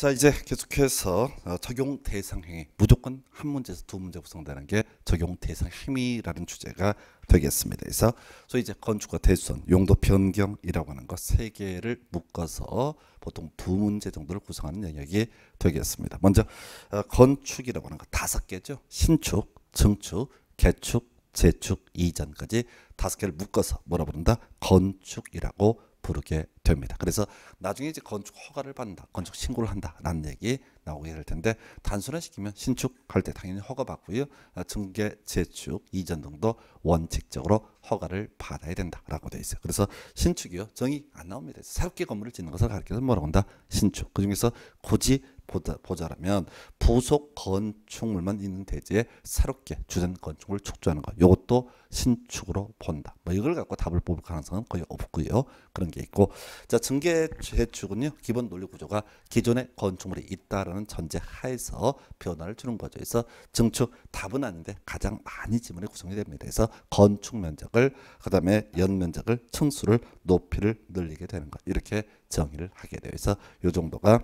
자 이제 계속해서 어, 적용 대상 행위 무조건 한 문제에서 두 문제 구성되는 게 적용 대상 행위라는 주제가 되겠습니다. 그래서 소 이제 건축과 대수선 용도 변경이라고 하는 것 세 개를 묶어서 보통 두 문제 정도를 구성하는 영역이 되겠습니다. 먼저 어, 건축이라고 하는 것 다섯 개죠. 신축, 증축, 개축, 재축, 이전까지 다섯 개를 묶어서 뭐라 부른다? 건축이라고 부르게 됩니다. 그래서 나중에 이제 건축 허가를 받는다, 건축 신고를 한다라는 얘기 나오게 될 텐데 단순화시키면 신축할 때 당연히 허가 받고요, 중개 아, 재축 이전 등도 원칙적으로 허가를 받아야 된다라고 되어 있어요. 그래서 신축이요 정이 안 나옵니다. 새롭게 건물을 짓는 것을 가리켜서 뭐라고 한다? 신축. 그 중에서 굳이 보자, 보자라면 부속 건축물만 있는 대지에 새롭게 주된 건축을 물축조하는 것. 이것도 신축으로 본다. 뭐 이걸 갖고 답을 뽑을 가능성은 거의 없고요. 그런 게 있고 자 증계 재축은요 기본 논리 구조가 기존의 건축물이 있다라는 전제 하에서 변화를 주는 거죠. 그래서 증축 답은 아닌데 가장 많이 지문이 구성이 됩니다. 그래서 건축 면적을 그다음에 연 면적을 층수를 높이를 늘리게 되는 것 이렇게 정의를 하게 돼서이 정도가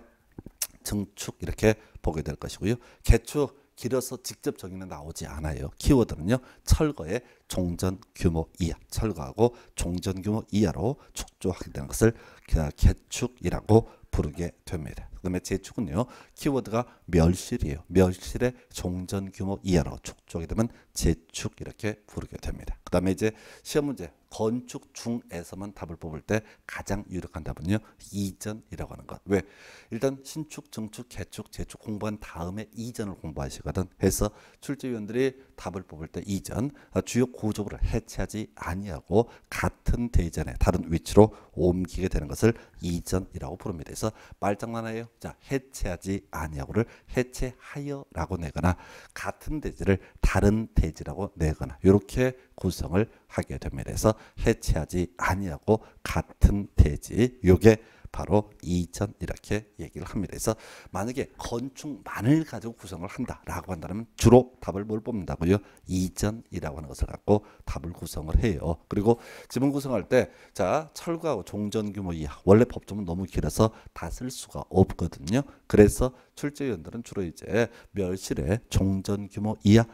증축 이렇게 보게 될 것이고요. 개축 길어서 직접 정의는 나오지 않아요. 키워드는요. 철거의 종전 규모 이하, 철거하고 종전 규모 이하로 축조하게 되는 것을 개축이라고 부르게 됩니다. 그다음에 재축은요. 키워드가 멸실이에요. 멸실의 종전 규모 이하로 축적이 되면 재축 이렇게 부르게 됩니다. 그다음에 이제 시험 문제 건축 중에서만 답을 뽑을 때 가장 유력한 답은요. 이전이라고 하는 것. 왜? 일단 신축, 증축, 개축, 재축 공부한 다음에 이전을 공부하시거든. 해서 출제위원들이 답을 뽑을 때 이전 아, 주요 구조부를 해체하지 아니하고 같은 대전에 다른 위치로 옮기게 되는 것을 이전이라고 부릅니다. 그래서 말장난 아니에요. 자 해체하지 아니하고를 해체하여라고 내거나 같은 대지를 다른 대지라고 내거나 이렇게 구성을 하게 됩니다. 그래서 해체하지 아니하고 같은 대지 요게 바로 이전 이렇게 얘기를 합니다. 그래서 만약에 건축만을 가지고 구성을 한다라고 한다면 주로 답을 뭘 뽑는다고요? 이전이라고 하는 것을 갖고 답을 구성을 해요. 그리고 지문 구성할 때자 철거하고 종전 규모 이하 원래 법조문 너무 길어서 다 쓸 수가 없거든요. 그래서 출제위원들은 주로 이제 멸실에 종전 규모 이하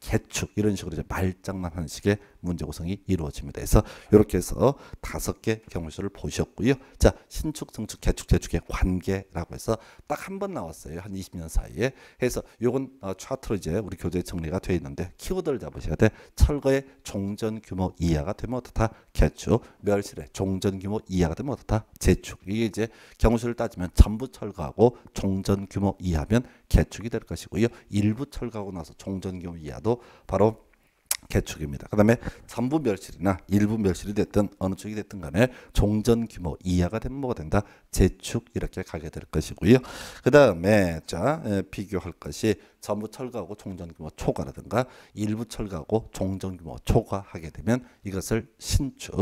개축 이런 식으로 이제 말장난하는 식의 문제 구성이 이루어집니다. 그래서 이렇게 해서 다섯 개 경우수를 보셨고요. 자 신축, 증축, 개축, 재축의 관계라고 해서 딱 한 번 나왔어요. 한 20년 사이에. 해서 요건 어, 차트로 이제 우리 교재 정리가 되어 있는데 키워드를 잡으셔야 돼. 철거의 종전 규모 이하가 되면 어떻다? 개축. 멸실의 종전 규모 이하가 되면 어떻다? 재축. 이게 이제 경우수를 따지면 전부 철거하고 종전 규모 이하면 개축이 될 것이고요. 일부 철거하고 나서 종전기후 이하도 바로 개축입니다. 그 다음에 전부 멸실이나 일부 멸실이 됐든 어느 쪽이 됐든 간에 종전 규모 이하가 되면 뭐가 된다? 재축 이렇게 가게 될 것이고요. 그 다음에 자 에, 비교할 것이 전부 철거하고 종전 규모 초과라든가 일부 철거하고 종전 규모 초과하게 되면 이것을 신축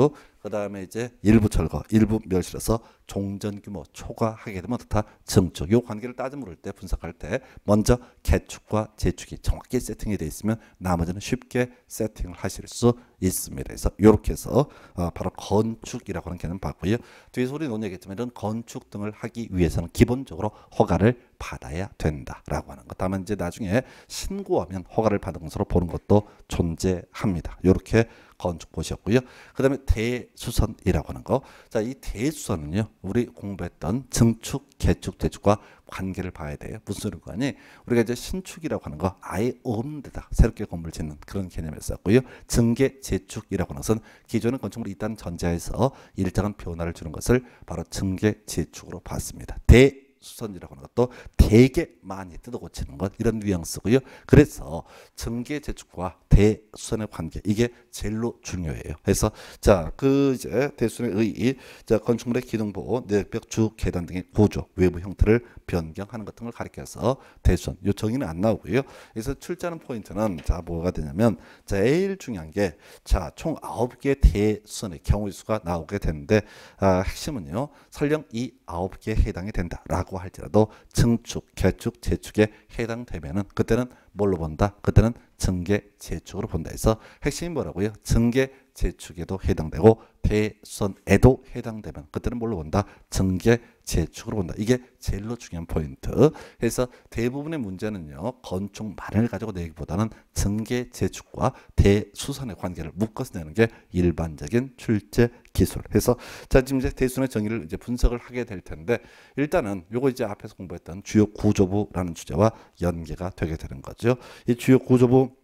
그 다음에 이제 일부 철거, 일부 멸실해서 종전 규모 초과하게 되면 어떻다? 증축. 요 관계를 따져물을 때 분석할 때 먼저 개축과 재축이 정확히 세팅이 돼 있으면 나머지는 쉽게 세팅을 하실 수 있습니다. 그래서 이렇게 해서 어, 바로 건축이라고 하는 개념 을 봤고요. 뒤에 서우리논의했겠지만 이런 건축 등을 하기 위해서는 기본적으로 허가를 받아야 된다라고 하는 것. 다만 이제 나중에 신고하면 허가를 받은 것으로 보는 것도 존재합니다. 이렇게 건축 보셨고요. 그다음에 대수선이라고 하는 거. 자, 이 대수선은요. 우리 공부했던 증축, 개축, 대축과 관계를 봐야 돼요. 무슨 소리가 하니? 우리가 이제 신축이라고 하는 거 아예 없는 데다 새롭게 건물 짓는 그런 개념을 썼고요. 증계, 재축이라고 하는 것은 기존의 건축물 일단 전제해서 일정한 변화를 주는 것을 바로 증계, 재축으로 봤습니다. 대 수선이라고 하는 것도 되게 많이 뜯어 고치는 것 이런 뉘앙스고요. 그래서 정계 재축과 대수선의 관계 이게 제일로 중요해요. 그래서 자 그 이제 대수선의 의의 자 건축물의 기능 보호 내벽 주 계단 등의 구조 외부 형태를 변경하는 것 등을 가리켜서 대수선 요 정의는 안 나오고요. 그래서 출제하는 포인트는 자 뭐가 되냐면 제일 중요한 게 자 총 아홉 개 대수선의 경우의 수가 나오게 되는데 아, 핵심은요. 설령 이 아홉 개에 해당이 된다라고 할지라도 증축, 개축, 재축에 해당되면 그때는 뭘로 본다? 그때는 증계 재축으로 본다 해서 핵심이 뭐라고요? 증계 재축에도 해당되고 대선에도 해당되면 그때는 뭘로 본다? 정계 재축으로 본다. 이게 제일로 중요한 포인트. 그래서 대부분의 문제는요. 건축 마련을 가지고 내기보다는 정계 재축과 대수선의 관계를 묶어서 내는 게 일반적인 출제 기술. 그래서 자 지금 이제 대수선의 정의를 이제 분석을 하게 될 텐데 일단은 요거 이제 앞에서 공부했던 주요 구조부라는 주제와 연계가 되게 되는 거죠. 이 주요 구조부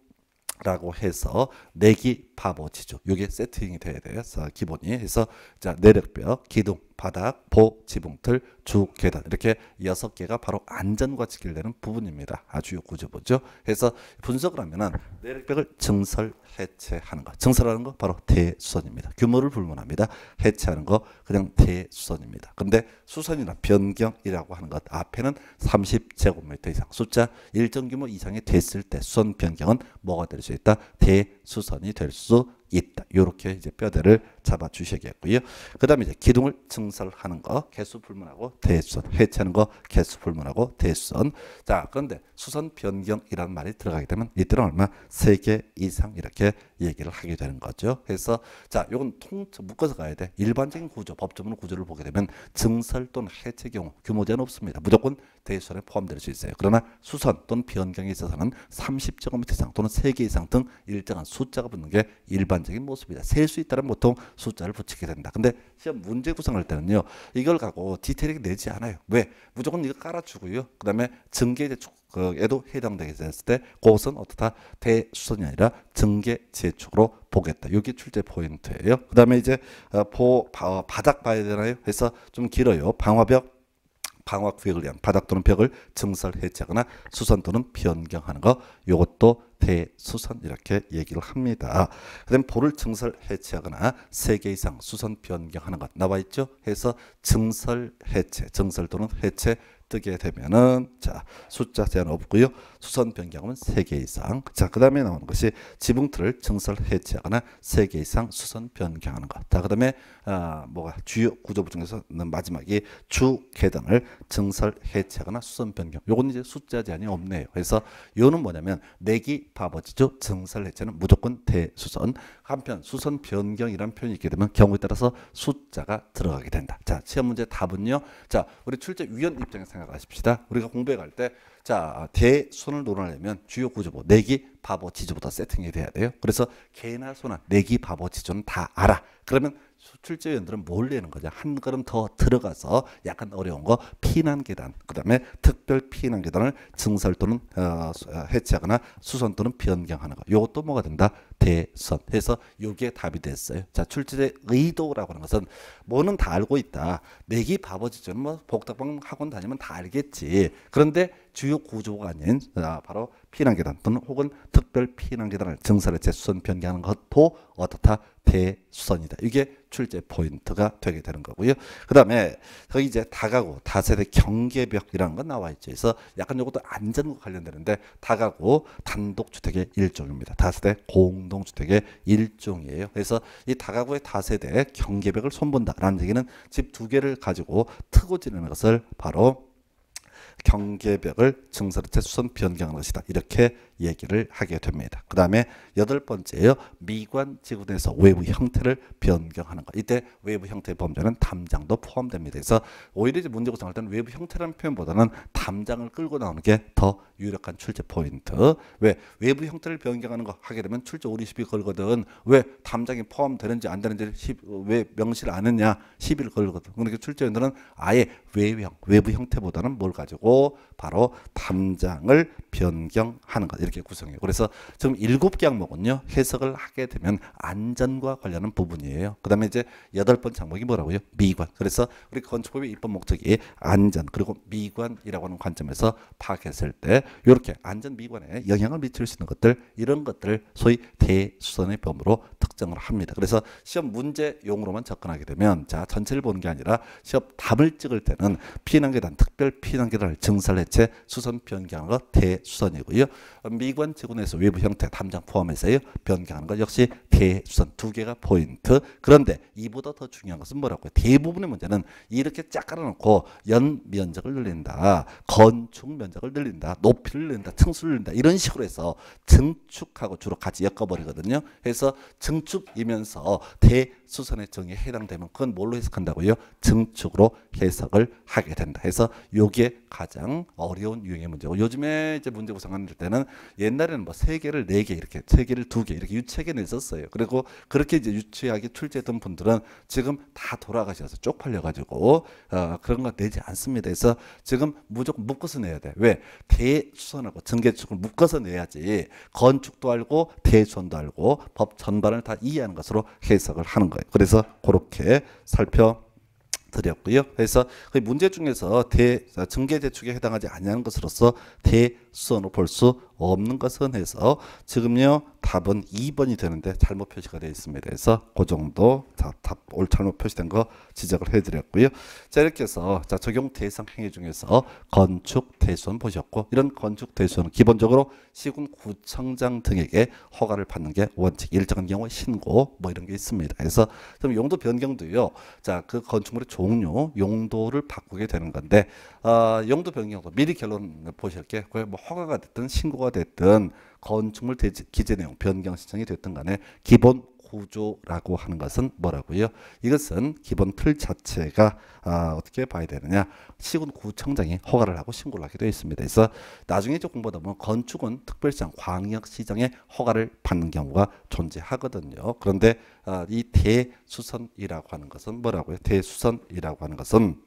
라고 해서 내기 바보지조 이게 세팅이 돼야 돼요. 기본이 그서자 내력벽 기둥 바닥, 보, 지붕틀, 주, 계단 이렇게 여섯 개가 바로 안전과 직결되는 부분입니다. 아주 구조보죠. 그래서 분석을 하면은 내륙벽을 증설, 해체하는 것. 증설하는 것 바로 대수선입니다. 규모를 불문합니다. 해체하는 것 그냥 대수선입니다. 근데 수선이나 변경이라고 하는 것 앞에는 30제곱미터 이상 숫자 일정 규모 이상이 됐을 때 수선 변경은 뭐가 될 수 있다? 대수선이 될수 있다. 이렇게 이제 뼈대를 잡아 주시겠고요 그다음에 이제 기둥을 증설하는 거, 개수 불문하고 대수선, 해체하는 거, 개수 불문하고 대수선. 자, 그런데 수선 변경이라는 말이 들어가게 되면 이때는 얼마 세 개 이상 이렇게 얘기를 하게 되는 거죠. 그래서 자, 이건통 묶어서 가야 돼. 일반적인 구조, 법조문 구조를 보게 되면 증설 또는 해체 경우 규모제는 없습니다. 무조건 대수선에 포함될 수 있어요. 그러나 수선 또는 변경에 있어서는 30제곱미터 이상 또는 세 개 이상 등 일정한 숫자가 붙는 게 일반 일반적인 모습이다. 셀 수 있다면 보통 숫자를 붙이게 된다. 근데 시험 문제 구성할 때는요. 이걸 갖고 디테일하게 내지 않아요. 왜? 무조건 이거 깔아주고요. 그 다음에 증계제축에도 해당되게 됐을 때 그것은 어떻다? 대수선이 아니라 증계제축으로 보겠다. 이게 출제 포인트예요. 그 다음에 이제 어, 보, 바, 바닥 봐야 되나요? 그래서 좀 길어요. 방화벽 방화구역을 위한 바닥 또는 벽을 증설 해체하거나 수선 또는 변경하는 거 요것도 대수선 이렇게 얘기를 합니다. 그다음 볼을 증설 해체하거나 세 개 이상 수선 변경하는 것 나와 있죠. 해서 증설 해체, 증설 또는 해체 뜨게 되면은 자 숫자 제한 없고요. 수선 변경은 세개 이상. 자 그다음에 나오는 것이 지붕틀을 증설 해체하거나 세 개 이상 수선 변경하는 것. 자 그다음에 어, 뭐가 주요 구조부 중에서는 마지막에주계단을 증설 해체하거나 수선 변경. 요건 이제 숫자 제한이 없네요. 그래서 요는 뭐냐면 내기 다버지죠. 증설 해체는 무조건 대수선. 한편 수선 변경이란 표현이 있게 되면 경우에 따라서 숫자가 들어가게 된다. 자, 시험 문제 답은요. 자, 우리 출제 위원 입장에서 생각하십시다. 우리가 공부해 갈때 자, 대손을 논하려면 주요 구조부 내기 바보 지조보다 세팅이 돼야 돼요. 그래서 개나 소나 내기 바보 지조는 다 알아. 그러면 수출재원들은 뭘 내는 거죠? 한 걸음 더 들어가서 약간 어려운 거 피난계단 그 다음에 특별 피난계단을 증설 또는 어, 어, 해체하거나 수선 또는 변경하는 거 이것도 뭐가 된다? 대선 해서 요게 답이 됐어요. 자 출제의 의도라고 하는 것은 뭐는 다 알고 있다. 내기 바보지죠. 뭐 복덕방 학원 다니면 다 알겠지. 그런데 주요 구조가 아닌 아, 바로 피난계단 또는 혹은 특별 피난계단을 증설의 재수선 변경하는 것도 어떻다 대수선이다. 이게 출제 포인트가 되게 되는 거고요. 그 다음에 거기 이제 다가구 다세대 경계벽이라는 건 나와 있죠. 그래서 약간 요것도 안전과 관련되는데 다가구 단독주택의 일종입니다. 다세대 공 공동주택의 일종이에요. 그래서 이 다가구의 다세대 경계벽을 손본다라는 얘기는 집 두 개를 가지고 트고 지르는 것을 바로 경계벽을 증설의채 수선 변경하는 것이다. 이렇게 얘기를 하게 됩니다. 그 다음에 여덟 번째요. 미관 지구에서 외부 형태를 변경하는 것. 이때 외부 형태의 범죄는 담장도 포함됩니다. 그래서 오히려 이제 문제 구성할 때는 외부 형태라는 표현보다는 담장을 끌고 나오는 게 더 유력한 출제 포인트. 왜? 외부 형태를 변경하는 거 하게 되면 출제 50이 걸거든. 왜 담장이 포함되는지 안 되는지 왜 명시를 안 했냐? 10일 걸거든. 그러니까 출제위원들은 아예 외형, 외부 형태보다는 뭘 가지고 바로 담장을 변경하는 것. 이렇게 구성해요. 그래서 지금 일곱 개 항목은요 해석을 하게 되면 안전과 관련한 부분이에요. 그다음에 이제 여덟 번 항목이 뭐라고요? 미관. 그래서 우리 건축법의 입법 목적이 안전 그리고 미관이라고 하는 관점에서 파악했을 때 이렇게 안전 미관에 영향을 미칠 수 있는 것들 이런 것들을 소위 대수선의 범으로 특정을 합니다. 그래서 시험 문제 용으로만 접근하게 되면 자 전체를 보는 게 아니라 시험 답을 찍을 때는 피난계단 특별 피난계단을 증설해체 수선 변경과 대수선이고요. 미관 재건에서 외부 형태 담장 포함해서 변경하는 것 역시 대수선 두 개가 포인트. 그런데 이보다 더 중요한 것은 뭐라고요? 대부분의 문제는 이렇게 쫙 깔아놓고 연 면적을 늘린다, 건축 면적을 늘린다, 높이를 늘린다, 층수를 늘린다 이런 식으로 해서 증축하고 주로 같이 엮어버리거든요. 그래서 증축이면서 대수선의 정의에 해당되면 그건 뭘로 해석한다고요? 증축으로 해석을 하게 된다. 해서 요게 가장 어려운 유형의 문제고 요즘에 이제 문제 구성하는 때는 옛날에는 뭐 세 개를 네 개 이렇게 세 개를 두 개 이렇게 유체계는 었어요 그리고 그렇게 이제 유치하게 출제했던 분들은 지금 다 돌아가셔서 쪽팔려가지고 어, 그런 거되지 않습니다. 그래서 지금 무조건 묶어서 내야 돼. 왜 대수선하고 증계축을 묶어서 내야지 건축도 알고 대수선도 알고 법 전반을 다 이해하는 것으로 해석을 하는 거예요. 그래서 그렇게 살펴. 드렸고요. 그래서 그 문제 중에서 대 증계 어, 대축에 해당하지 아니하는 것으로서 대수선으로 볼수 없는 것은해서 지금요 답은 2번이 되는데 잘못 표시가 되어 있습니다. 그래서 그 정도 답올 잘못 표시된 거 지적을 해드렸고요. 자 이렇게 해서 자 적용 대상 행위 중에서 건축 대수원 보셨고 이런 건축 대수원은 기본적으로 시군 구청장 등에게 허가를 받는 게 원칙 일정한 경우 신고 뭐 이런 게 있습니다. 그래서 좀 용도 변경도요. 자 그 건축물의 종류 용도를 바꾸게 되는 건데 어, 용도 변경도 미리 결론 보실게 거뭐 허가가 됐든 신고가 청구가 됐든 건축물 기재 내용 변경 신청이 됐든 간에 기본 구조라고 하는 것은 뭐라고요? 이것은 기본 틀 자체가 아, 어떻게 봐야 되느냐? 시군구청장이 허가를 하고 신고를 하게 되어 있습니다. 그래서 나중에 조금 보다 보면 건축은 특별시장, 광역시장의 허가를 받는 경우가 존재하거든요. 그런데 아, 이 대수선이라고 하는 것은 뭐라고요? 대수선이라고 하는 것은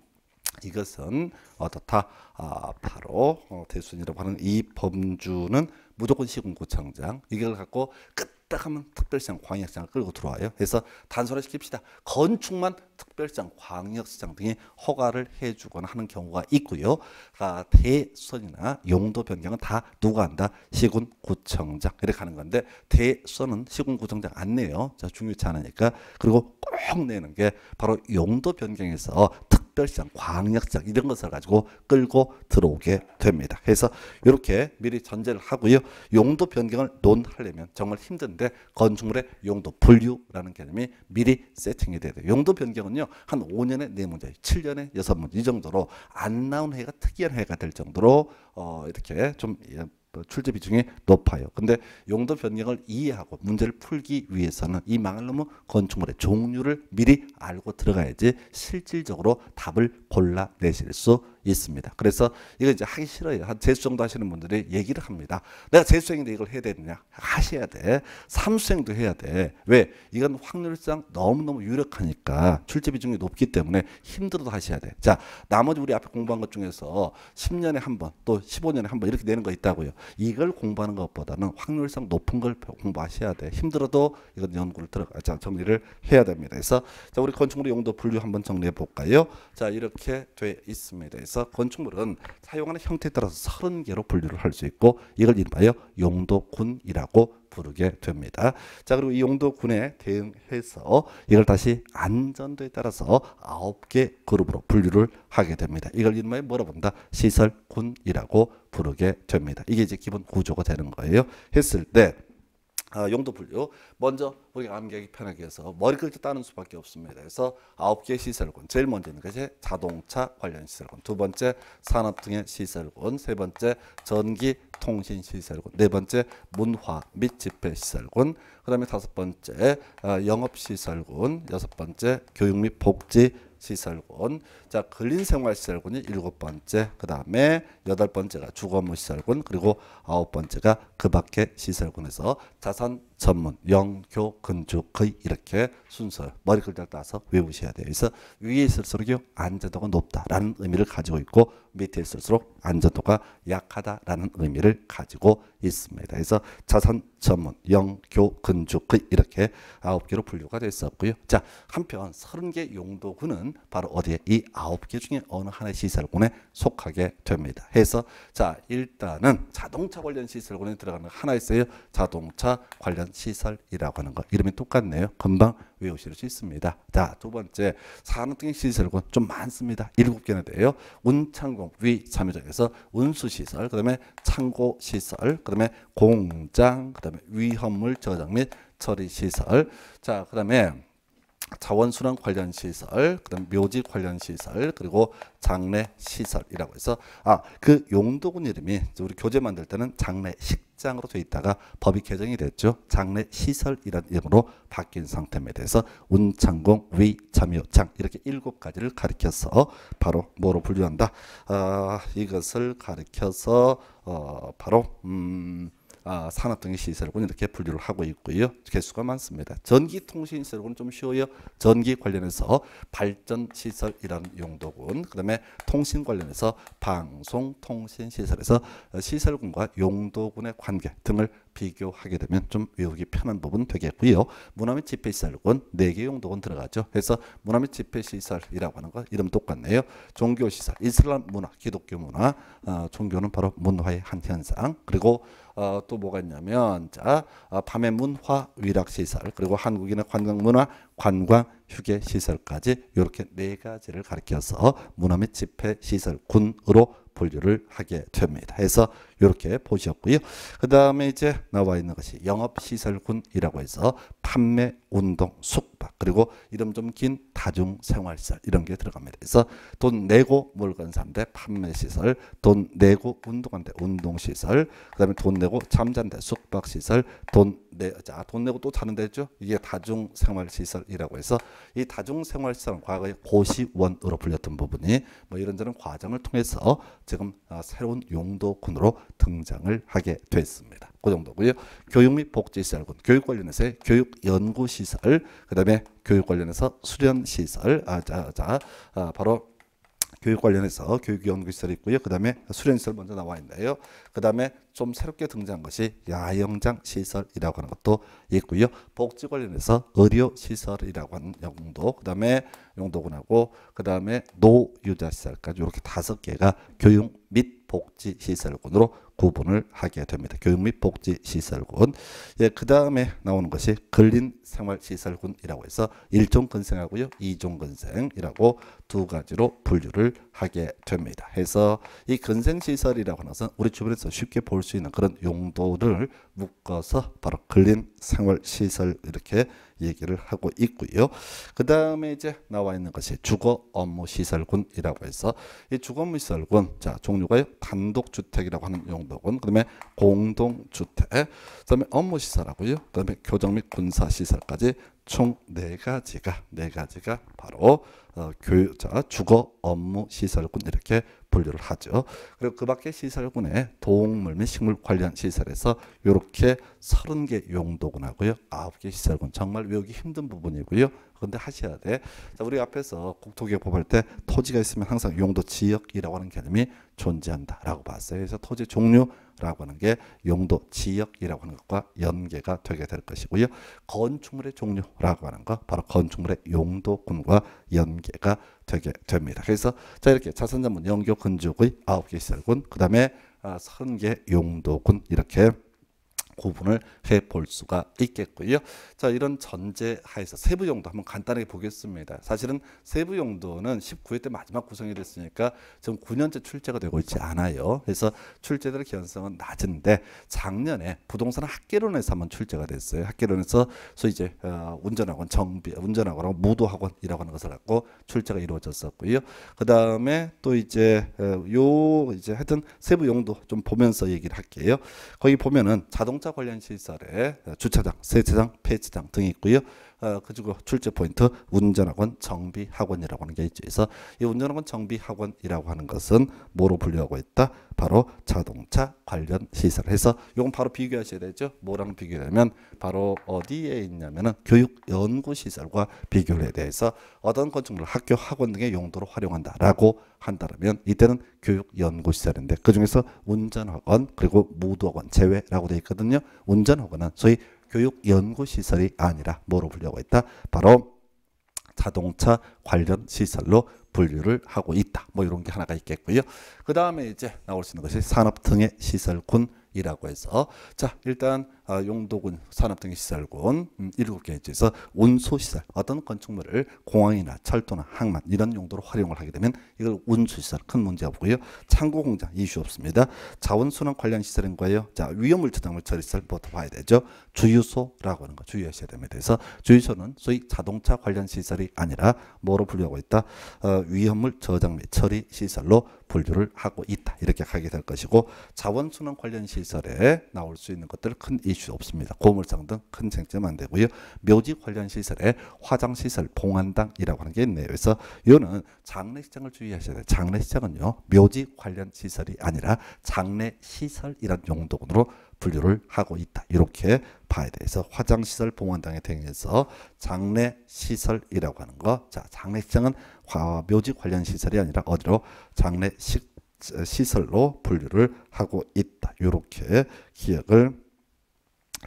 이것은 어떻다? 아, 바로 어, 대순이라고 하는 이 범주는 무조건 시군구청장 이걸 갖고 끝딱하면 특별시장 광역시장을 끌고 들어와요. 그래서 단순화 시킵시다. 건축만 특별시장 광역시장 등의 허가를 해주거나 하는 경우가 있고요. 아, 대선이나 용도 변경은 다 누가 한다? 시군구청장 이렇게 하는 건데 대선은 시군구청장 안 내요. 중요치 않으니까 그리고 꼭 내는 게 바로 용도 변경에서 특별시장, 광역시장 이런 것을 가지고 끌고 들어오게 됩니다. 그래서 이렇게 미리 전제를 하고요. 용도 변경을 논하려면 정말 힘든데 건축물의 용도 분류라는 개념이 미리 세팅이 돼야 돼요. 용도 변경은요. 한 5년에 4문제, 7년에 6문제 이 정도로 안 나온 해가 특이한 해가 될 정도로 어, 이렇게 좀 예, 뭐 출제 비중이 높아요. 근데 용도 변경을 이해하고 문제를 풀기 위해서는 이 망할 놈은 건축물의 종류를 미리 알고 들어가야지 실질적으로 답을 골라내실 수 있습니다. 그래서 이거 이제 하기 싫어요. 한 재수정도 하시는 분들이 얘기를 합니다. 내가 재수생인데 이걸 해야 되느냐? 하셔야 돼. 삼수생도 해야 돼. 왜? 이건 확률상 너무너무 유력하니까 출제 비중이 높기 때문에 힘들어도 하셔야 돼. 자, 나머지 우리 앞에 공부한 것 중에서 10년에 한 번, 또 15년에 한 번 이렇게 내는 거 있다고요. 이걸 공부하는 것보다는 확률상 높은 걸 공부하셔야 돼. 힘들어도 이건 연구를 들어가, 자, 정리를 해야 됩니다. 그래서 자, 우리 건축물 의 용도 분류 한번 정리해 볼까요? 자, 이렇게 돼 있습니다. 그래서 따라서 건축물은 사용하는 형태에 따라서 30개로 분류를 할 수 있고 이걸 이름하여 용도군이라고 부르게 됩니다. 자 그리고 이 용도군에 대응해서 이걸 다시 안전도에 따라서 9개 그룹으로 분류를 하게 됩니다. 이걸 이름하여 뭐라 본다? 시설군이라고 부르게 됩니다. 이게 이제 기본 구조가 되는 거예요. 했을 때 아, 용도분류 먼저 우리 암기하기 편하게 해서 머리끝에 따는 수밖에 없습니다. 그래서 아홉 개 시설군 제일 먼저 있는 것이 자동차 관련 시설군 두 번째 산업 등의 시설군 세 번째 전기 통신 시설군 네 번째 문화 및 집회 시설군 그다음에 다섯 번째 아, 영업 시설군 여섯 번째 교육 및 복지 시설군. 자, 근린 생활 시설군이 일곱 번째. 그다음에 여덟 번째가 주거무 시설군. 그리고 아홉 번째가 그밖에 시설군에서 자산 전문 영교 근주의 이렇게 순서 머리 글자 따서 외우셔야 돼요. 그래서 위에 있을수록 안전도가 높다라는 의미를 가지고 있고 밑에 있을수록 안전도가 약하다라는 의미를 가지고 있습니다. 그래서 자산 전문 영교 근주의 이렇게 아홉 개로 분류가 됐었고요. 자, 한편 서른 개 용도군은 시사는 바로 어디에 이 아홉 개 중에 어느 하나의 시설군에 속하게 됩니다. 해서 자 일단은 자동차 관련 시설군에 들어가는 하나 있어요. 자동차 관련 시설이라고 하는 거 이름이 똑같네요. 금방 외우실 수 있습니다. 자 두 번째 산업등의 시설군 좀 많습니다. 일곱 개나 돼요. 운창공 위 3위정에서 운수시설 그다음에 창고시설 그다음에 공장 그다음에 위험물 저장 및 처리시설 자 그다음에 자원순환 관련 시설, 그다음 묘지 관련 시설, 그리고 장례 시설이라고 해서 아 그 용도군 이름이 우리 교재 만들 때는 장례 식장으로 돼 있다가 법이 개정이 됐죠. 장례 시설이란 이름으로 바뀐 상태에 대해서 운창공 위 참여장 이렇게 일곱 가지를 가리켜서 바로 뭐로 분류한다. 아 이것을 가리켜서 어 바로 음. 아, 산업통신시설군 이렇게 분류를 하고 있고요. 개수가 많습니다. 전기통신시설군 좀 쉬워요. 전기 관련해서 발전시설이라는 용도군. 그다음에 통신 관련해서 방송통신시설에서 시설군과 용도군의 관계 등을 비교하게 되면 좀 외우기 편한 부분 되겠고요. 문화 및 집회 시설군 4개 용도군 들어가죠. 그래서 문화 및 집회 시설이라고 하는 거 이름 똑같네요. 종교 시설, 이슬람 문화, 기독교 문화, 어, 종교는 바로 문화의 한 현상. 그리고 어, 또 뭐가 있냐면 자 어, 밤의 문화 위락 시설 그리고 한국인의 관광 문화 관광 휴게 시설까지 이렇게 네 가지를 가리켜서 문화 및 집회 시설 군으로 분류를 하게 됩니다. 그래서 이렇게 보셨고요. 그 다음에 이제 나와 있는 것이 영업시설군이라고 해서 판매, 운동, 숙박 그리고 이름 좀 긴 다중생활시설 이런 게 들어갑니다. 그래서 돈 내고 물건 산데 판매시설, 돈 내고 운동한데 운동시설, 그 다음에 돈 내고 잠잔데 숙박시설, 돈 내, 자, 돈 내고 또 자는 데죠. 이게 다중생활시설이라고 해서 이 다중생활시설은 과거에 고시원으로 불렸던 부분이 뭐 이런저런 과정을 통해서 지금 아, 새로운 용도군으로 등장을 하게 됐습니다. 그 정도고요. 교육 및 복지시설군, 교육 관련해서 교육연구시설, 그 다음에 교육 관련해서 수련시설, 아, 자, 자, 아, 바로 교육 관련해서 교육연구시설이 있고요. 그 다음에 수련시설 먼저 나와 있네요. 그 다음에 좀 새롭게 등장한 것이 야영장 시설이라고 하는 것도 있고요. 복지 관련해서 의료 시설이라고 하는 용도, 그 다음에 용도군하고 그 다음에 노유자 시설까지 이렇게 다섯 개가 교육 및 복지 시설군으로 구분을 하게 됩니다. 교육 및 복지 시설군. 예, 그다음에 나오는 것이 근린 생활 시설군이라고 해서 1종 근생하고요. 2종 근생이라고 두 가지로 분류를 하게 됩니다. 해서 이 근생 시설이라고 하는 것은 우리 주변에서 쉽게 볼 수 있는 그런 용도를 묶어서 바로 근린 생활 시설 이렇게 얘기를 하고 있고요. 그 다음에 이제 나와 있는 것이 주거 업무 시설군이라고 해서 이 주거 업무 시설군 자 종류가 단독 주택이라고 하는 용도군, 그다음에 공동 주택, 그다음에 업무 시설하고요, 그다음에 교정 및 군사 시설까지 총 네 가지가 네 가지가 바로 어, 교자 주거 업무 시설군 이렇게 분류를 하죠. 그리고 그 밖에 시설군에 동물 및 식물 관련 시설에서 이렇게 30개 용도군하고요. 9개 시설군 정말 외우기 힘든 부분이고요. 근데 하셔야 돼. 자, 우리 앞에서 국토계획 뽑을 때 토지가 있으면 항상 용도 지역이라고 하는 개념이 존재한다라고 봤어요. 그래서 토지 종류 라고 하는 게 용도 지역이라고 하는 것과 연계가 되게 될 것이고요. 건축물의 종류라고 하는 거 바로 건축물의 용도군과 연계가 되게 됩니다. 그래서 자 이렇게 자산자문 연교 근족의 아홉 개 시설군 그 다음에 선계 아, 용도군 이렇게 구분을 해 볼 수가 있겠고요. 자, 이런 전제 하에서 세부 용도 한번 간단하게 보겠습니다. 사실은 세부 용도는 19회 때 마지막 구성이 됐으니까 지금 9년째 출제가 되고 있지 않아요. 그래서 출제될의 개연성은 낮은데 작년에 부동산 학계론에서 한번 출제가 됐어요. 학계론에서 소위 이제 어, 운전학원 정비 운전학원하고 무도학원이라고 하는 것을 갖고 출제가 이루어졌었고요. 그다음에 또 이제 어, 요 이제 하여튼 세부 용도 좀 보면서 얘기를 할게요. 거기 보면은 자동차 관련 시설에 주차장, 세차장, 폐차장 등이 있고요. 어, 그리고 출제 포인트 운전학원 정비학원이라고 하는 게 있죠. 그래서 이 운전학원 정비학원이라고 하는 것은 뭐로 분류하고 있다? 바로 자동차 관련 시설. 해서 이건 바로 비교하셔야 되죠. 뭐랑 비교하면 바로 어디에 있냐면은 교육 연구 시설과 비교를 해야 돼서 어떤 건축물 학교 학원 등의 용도로 활용한다라고 한다면 이때는 교육 연구 시설인데 그 중에서 운전학원 그리고 무도학원 제외라고 되어 있거든요. 운전학원은 소위 교육연구시설이 아니라 뭐로 불려고 했다? 바로 자동차 관련 시설로 분류를 하고 있다. 뭐 이런 게 하나가 있겠고요. 그 다음에 이제 나올 수 있는 것이 산업 등의 시설군 이라고 해서 자 일단 아, 용도군 산업등의 시설군 음, 7개 지에서 운수시설 어떤 건축물을 공항이나 철도나 항만 이런 용도로 활용을 하게 되면 이걸 운수시설 큰 문제 없고요. 창고공장 이슈 없습니다. 자원순환 관련 시설인 거예요. 자 위험물질 등을 처리시설부터 봐야 되죠. 주유소라고 하는 거 주의하셔야 됩니다. 그래서 주유소는 소위 자동차 관련 시설이 아니라 뭐로 분류하고 있다. 어, 위험물 저장 및 처리 시설로 분류를 하고 있다. 이렇게 하게 될 것이고 자원순환 관련 시설에 나올 수 있는 것들 큰 이슈 없습니다. 고물상 등 큰 쟁점 안 되고요. 묘지 관련 시설에 화장시설 봉안당이라고 하는 게 있네요. 그래서 이거는 장례시장을 주의하셔야 돼요. 장례시장은요. 묘지 관련 시설이 아니라 장례시설이란 용도군으로 분류를 하고 있다. 이렇게 봐야 돼서 화장시설 봉헌당의 대행서 장례시설이라고 하는 거. 자, 장례시장은 묘지 관련 시설이 아니라 어디로 장례식 어, 시설로 분류를 하고 있다. 이렇게 기억을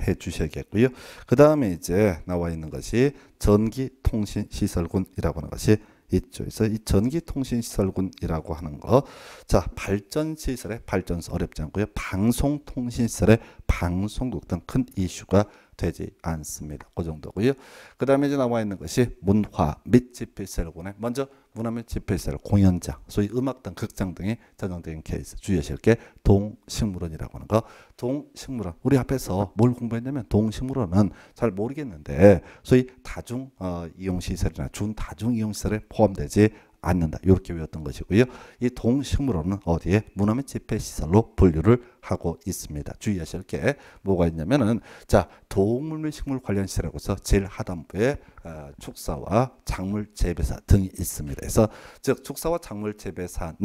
해 주셔야겠고요. 그 다음에 이제 나와 있는 것이 전기통신시설군이라고 하는 것이 있죠. 그래서 이 전기통신시설군이라고 하는 거. 자, 발전시설의 발전소 어렵지 않고요. 방송통신시설의 방송국 등 큰 이슈가 되지 않습니다. 그 정도고요. 그 다음에 이제 남아 있는 것이 문화 및 집필세를 보내. 먼저 문화 및 집필세를 공연장, 소위 음악당, 극장 등이 전형적인 케이스. 주의하실 게 동식물원이라고 하는 거. 동식물원. 우리 앞에서 뭘 공부했냐면 동식물원은 잘 모르겠는데 소위 다중 어, 이용시설이나 준다중 이용시설에 포함되지 않는다. 이렇게 외웠던 것이고요. 이 동식물로는 어디에 문화및 집회 시설로 분류를 하고 있습니다. 주의하실 게 뭐가 있냐면은 자 동물 및 식물 관련 시설이라고 해서 제일 하단부에 어, 축사와 작물 재배사 등이 있습니다. 그래서 즉 축사와 작물 재배사는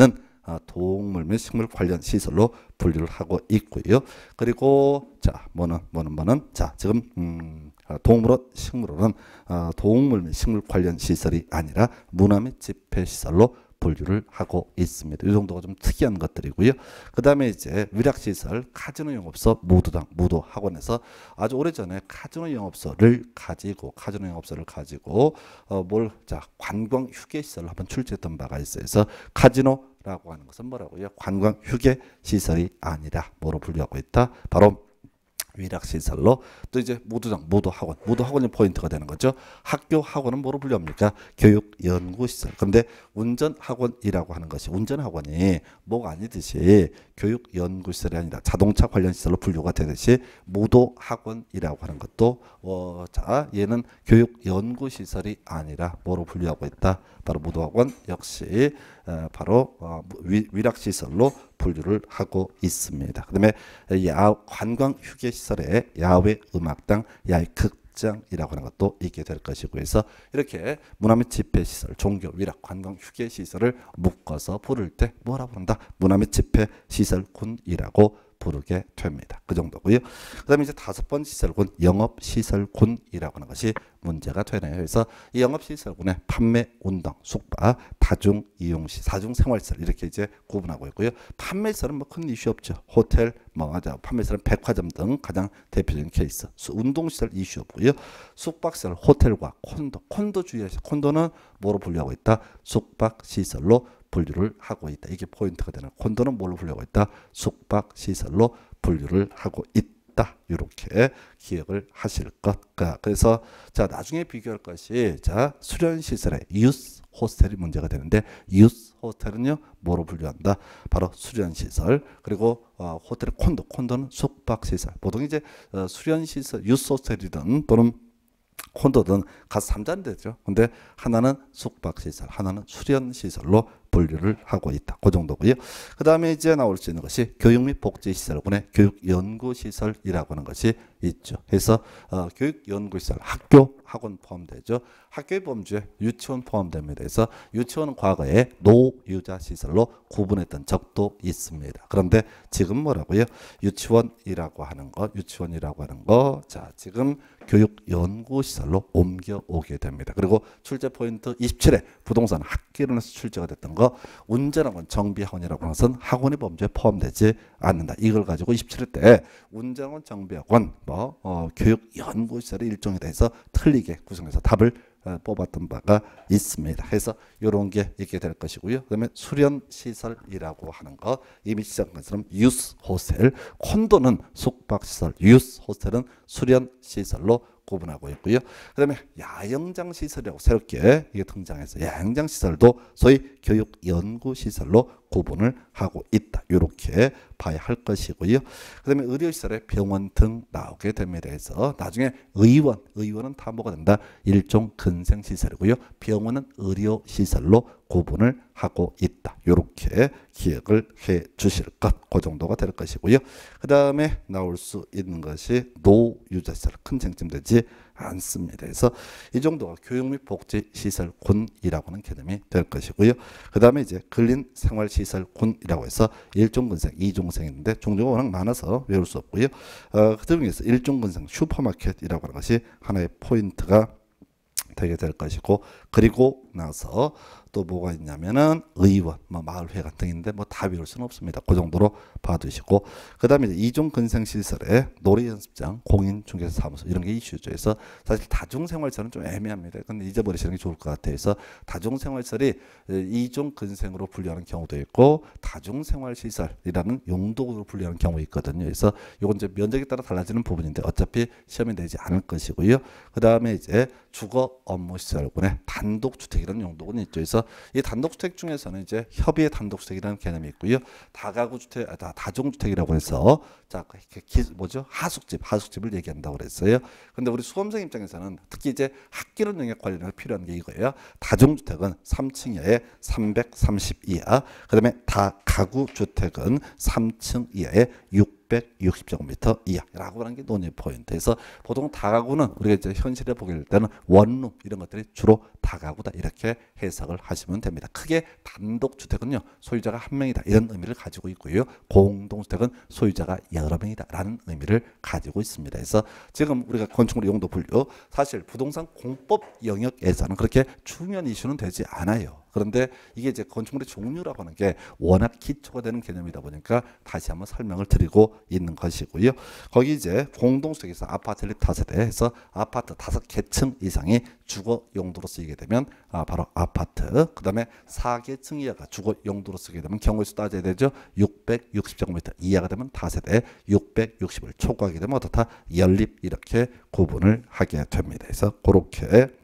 어, 동물 및 식물 관련 시설로 분류를 하고 있고요. 그리고 자 뭐는 뭐는 뭐는 자 지금 음, 아, 동물원, 식물원은 아, 동물 및 식물 관련 시설이 아니라 문화 및 집회 시설로 분류를 하고 있습니다. 이 정도가 좀 특이한 것들이고요. 그 다음에 이제 위락시설, 카지노 영업소, 무도당, 무도학원에서 아주 오래전에 카지노 영업소를 가지고, 카지노 영업소를 가지고, 어, 뭘, 자, 관광 휴게시설을 한번 출제했던 바가 있어요. 그래서 카지노 라고 하는 것은 뭐라고요? 관광 휴게 시설이 아니라 뭐로 분류하고 있다? 바로 위락시설로 또 이제 모두장 모두학원 모두학원이 포인트가 되는 거죠 학교 학원은 뭐로 분류합니까 교육연구시설 근데 운전학원이라고 하는 것이 운전학원이 뭐가 아니듯이 교육연구시설이 아니라 자동차 관련 시설로 분류가 되듯이 모두학원이라고 하는 것도 어, 자 얘는 교육연구시설이 아니라 뭐로 분류하고 있다 바로 모두학원 역시 바로 어, 위락 시설로 분류를 하고 있습니다. 그다음에 야 관광 휴게 시설에 야외 음악당, 야외 극 장이라고 하는 것도 있게 될 것이고 해서 이렇게 문화 및 집회 시설, 종교 위락 관광 휴게 시설을 묶어서 부를 때 뭐라고 한다? 문화 및 집회 시설군이라고 부르게 됩니다. 그 정도고요. 그 다음에 이제 다섯 번 시설군 영업시설군이라고 하는 것이 문제가 되네요. 그래서 이 영업시설군의 판매, 운동, 숙박, 다중 이용시, 다중 생활시설 이렇게 이제 구분하고 있고요. 판매시설은 뭐 큰 이슈 없죠. 호텔, 뭐 하자 판매시설은 백화점 등 가장 대표적인 케이스. 운동시설 이슈 없고요. 숙박시설, 호텔과 콘도, 콘도 주의하세요. 콘도는 뭐로 분류하고 있다? 숙박시설로 분류를 하고 있다. 이게 포인트가 되는 콘도는 뭘로 분류하고 있다? 숙박시설로 분류를 하고 있다. 이렇게 기억을 하실 것. 그래서 자 나중에 비교할 것이 자 수련시설의 유스 호스텔이 문제가 되는데 유스 호텔은요 뭐로 분류한다? 바로 수련시설 그리고 어, 호텔 콘도 콘도는 숙박시설 보통 이제 어, 수련시설 유스 호텔이든 또는 콘도든 각 3자인데죠. 근데 하나는 숙박시설, 하나는 수련시설로 분류를 하고 있다. 그 정도고요. 그 다음에 이제 나올 수 있는 것이 교육 및 복지시설군의 교육연구시설이라고 하는 것이 있죠. 그래서 어, 교육연구시설, 학교, 학원 포함되죠. 학교의 범주에 유치원 포함됩니다. 그래서 유치원은 과거에 노유자 시설로 구분했던 적도 있습니다. 그런데 지금 뭐라고요? 유치원이라고 하는 거, 유치원이라고 하는 거, 자 지금 교육연구시설로 옮겨오게 됩니다. 그리고 출제 포인트 27에 부동산 학기론에서 출제가 됐던 거, 운전학원 정비학원이라고 하는 것은 학원의 범주에 포함되지 않는다. 이걸 가지고 27회 때 운전학원 정비학원 뭐 어, 어 교육연구시설의 일종에 대해서 틀리게 구성해서 답을 어, 뽑았던 바가 있습니다. 그래서 이런 게 있게 될 것이고요. 그다음에 수련 시설이라고 하는 거 이미 시작한 것처럼 유스 호텔 콘도는 숙박 시설, 유스 호텔은 수련 시설로 구분하고 있고요. 그다음에 야영장 시설이라고 새롭게 이게 등장해서 야영장 시설도 소위 교육 연구 시설로 구분을 하고 있다. 이렇게 봐야 할 것이고요. 그 다음에 의료시설의 병원 등 나오게 됩니다. 해서 나중에 의원, 의원은 다 뭐가 된다? 일종 근생시설이고요. 병원은 의료시설로 구분을 하고 있다. 이렇게 기억을 해 주실 것. 그 정도가 될 것이고요. 그 다음에 나올 수 있는 것이 노유자설큰 쟁점 되지 않습니다. 그래서 이 정도가 교육 및 복지시설군이라고는 하 개념이 될 것이고요. 그 다음에 이제 근린 생활시설군이라고 해서 1종근생2종근생인데 종류가 워낙 많아서 외울 수 없고요. 어, 그 중에서 1중근생 슈퍼마켓이라고 하는 것이 하나의 포인트가 되게 될 것이고 그리고 나서 또 뭐가 있냐면은 의원, 뭐 마을회관 등인데 뭐다 외울 수는 없습니다. 그 정도로 봐두시고 그 다음에 이종 근생시설에 놀이연습장, 공인중개사무소 이런 게 이슈죠. 그래서 사실 다중생활설은 좀 애매합니다. 근데 잊어버리시는 게 좋을 것 같아요. 그래서 다중생활설이 이종 근생으로 분류하는 경우도 있고 다중생활시설이라는 용도로 분류하는 경우 있거든요. 그래서 이건 이제 면적에 따라 달라지는 부분인데 어차피 시험에 내지 않을 것이고요. 그 다음에 이제 주거 업무시설군의 단독주택 이라는 용도는 있죠. 그래서 이 단독주택 중에서는 이제 협의의 단독주택이라는 개념이 있고요. 다가구 주택, 아, 다 다종 주택이라고 해서 자 뭐죠 하숙집, 하숙집을 얘기한다고 그랬어요. 근데 우리 수험생 입장에서는 특히 이제 학기론 영역 관련해 필요한 게 이거예요. 다종 주택은 3층여에 330 이하, 그다음에 다가구 주택은 3층 이하에 6 660제곱미터 이하라고 하는 게 논의 포인트에서 보통 다가구는 우리가 이제 현실에 보게 될 때는 원룸 이런 것들이 주로 다가구다 이렇게 해석을 하시면 됩니다. 크게 단독주택은요 소유자가 한 명이다 이런 의미를 가지고 있고요 공동주택은 소유자가 여러 명이다라는 의미를 가지고 있습니다. 그래서 지금 우리가 건축물 용도 분류 사실 부동산 공법 영역에서는 그렇게 중요한 이슈는 되지 않아요. 그런데 이게 이제 건축물의 종류라고 하는 게 워낙 기초가 되는 개념이다 보니까 다시 한번 설명을 드리고 있는 것이고요. 거기 이제 공동주에서 아파트 립 다세대에서 아파트 다섯 계층 이상이 주거 용도로 쓰이게 되면 아 바로 아파트 그다음에 4계층 이하가 주거 용도로 쓰게 되면 경우의 따져야 되죠. 660제곱미터 이하가 되면 다세대 660을 초과하게 되면 어떻다 연립 이렇게 구분을 하게 됩니다. 그래서 그렇게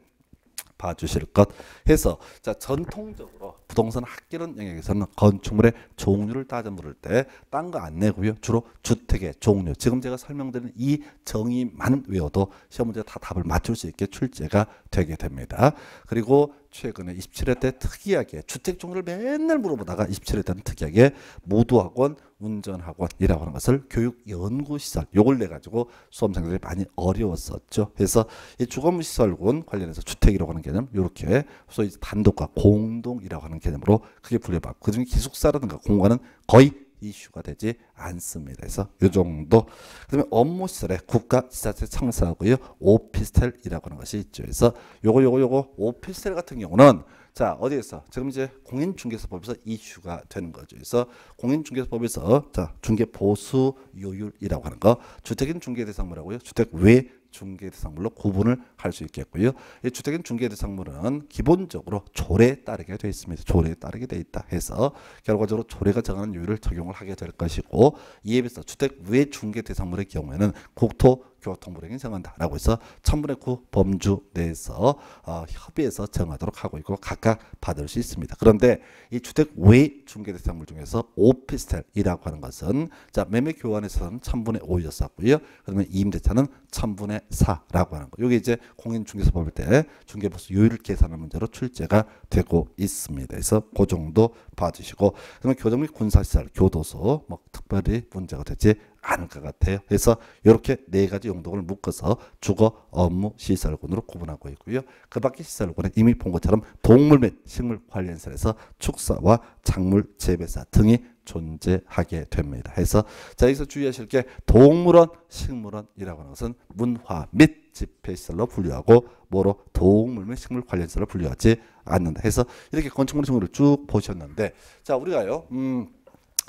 봐주실 것 해서 자 전통적으로 부동산 학계론 영역에서는 건축물의 종류를 따져 물을 때 딴 거 안 내고요. 주로 주택의 종류. 지금 제가 설명드린 이 정의만 외워도 시험 문제 다 답을 맞출 수 있게 출제가 되게 됩니다. 그리고 최근에 27회 때 특이하게 주택 종류를 맨날 물어보다가 27회 때는 특이하게 모두학원, 운전학원이라고 하는 것을 교육연구시설 요걸 내 가지고 수험생들이 많이 어려웠었죠. 그래서 이 주거시설군 관련해서 주택이라고 하는 개념 요렇게 소위 단독과 공동이라고 하는 개념으로 크게 분류해봤고 그중에 기숙사라든가 공간은 거의 이슈가 되지 않습니다. 그래서 이 정도. 그다음에 업무 시설에 국가 지자체 청사하고요. 오피스텔이라고 하는 것이 있죠. 그래서 요거 요거 요거 오피스텔 같은 경우는 자 어디에서 지금 이제 공인중개사법에서 이슈가 되는 거죠. 그래서 공인중개사법에서 자 중개 보수 요율이라고 하는 거 주택인 중개 대상물하고요. 주택 외 중개 대상물로 구분을 할 수 있겠고요. 이 주택인 중개 대상물은 기본적으로 조례에 따르게 되어 있습니다. 조례에 따르게 되어 있다 해서 결과적으로 조례가 정하는 요율을 적용을 하게 될 것이고 이에 비해서 주택 외 중개 대상물의 경우에는 국토 교통불행이 정한다라고 해서 천분의 구 범주 내에서 어, 협의해서 정하도록 하고 있고 각각 받을 수 있습니다. 그런데 이 주택 외 중개 대상물 중에서 오피스텔이라고 하는 것은 자 매매 교환에서는 천분의 오였었고요. 그러면 임대차는 천분의 사라고 하는 거. 이게 이제 공인 중개사 법일 때 중개보수 요율 계산하는 문제로 출제가 되고 있습니다. 그래서 그 정도 봐주시고 그러면 교정 및 군사시설, 교도소 뭐 특별히 문제가 되지 않을 것 같아요. 그래서 이렇게 네 가지 용도를 묶어서 주거, 업무, 시설군으로 구분하고 있고요. 그 밖에 시설군은 이미 본 것처럼 동물 및 식물 관련선에서 축사와 작물 재배사 등이 존재하게 됩니다. 그래서 자 여기서 주의하실 게 동물원, 식물원이라고 하는 것은 문화 및 집회시설로 분류하고 뭐로 동물 및 식물 관련시설로 분류하지 않는다. 해서 이렇게 건축물 종류를 쭉 보셨는데 자 우리가요. 음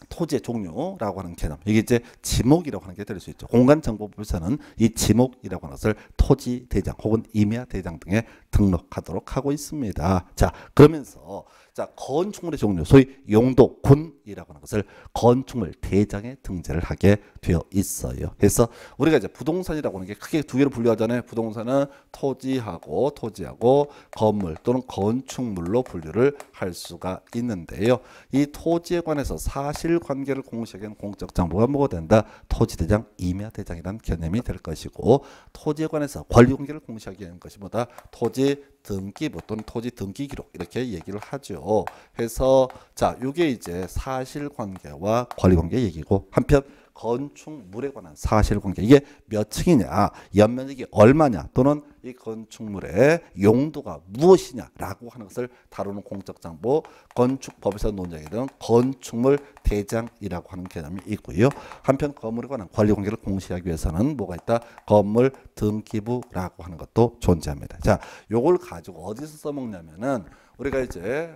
토지의 종류라고 하는 개념 이게 이제 지목이라고 하는 게 될 수 있죠 공간정보부에서는이 지목이라고 하는 것을 토지 대장 혹은 임야 대장 등에 등록하도록 하고 있습니다 자 그러면서 자, 건축물의 종류, 소위 용도군이라고 하는 것을 건축물 대장에 등재를 하게 되어 있어요. 그래서 우리가 이제 부동산이라고 하는 게 크게 두 개로 분류하잖아요. 부동산은 토지하고 토지하고 건물 또는 건축물로 분류를 할 수가 있는데요. 이 토지에 관해서 사실관계를 공시하기 공적 정보가 뭐가 된다? 토지대장, 임야대장이라는 개념이 될 것이고 토지에 관해서 관리관계를공시하기 위한 것이 뭐다? 토지 등기부 뭐 또는 토지 등기 기록 이렇게 얘기를 하죠. 해서 자, 이게 이제 사실관계와 권리관계 얘기고 한편 건축물에 관한 사실관계 이게 몇 층이냐 연면적이 얼마냐 또는 이 건축물의 용도가 무엇이냐라고 하는 것을 다루는 공적장부 건축법에서 논쟁이 되는 건축물 대장이라고 하는 개념이 있고요. 한편 건물에 관한 관리관계를 공시하기 위해서는 뭐가 있다? 건물 등기부라고 하는 것도 존재합니다. 자, 요걸 가지고 어디서 써먹냐면은 우리가 이제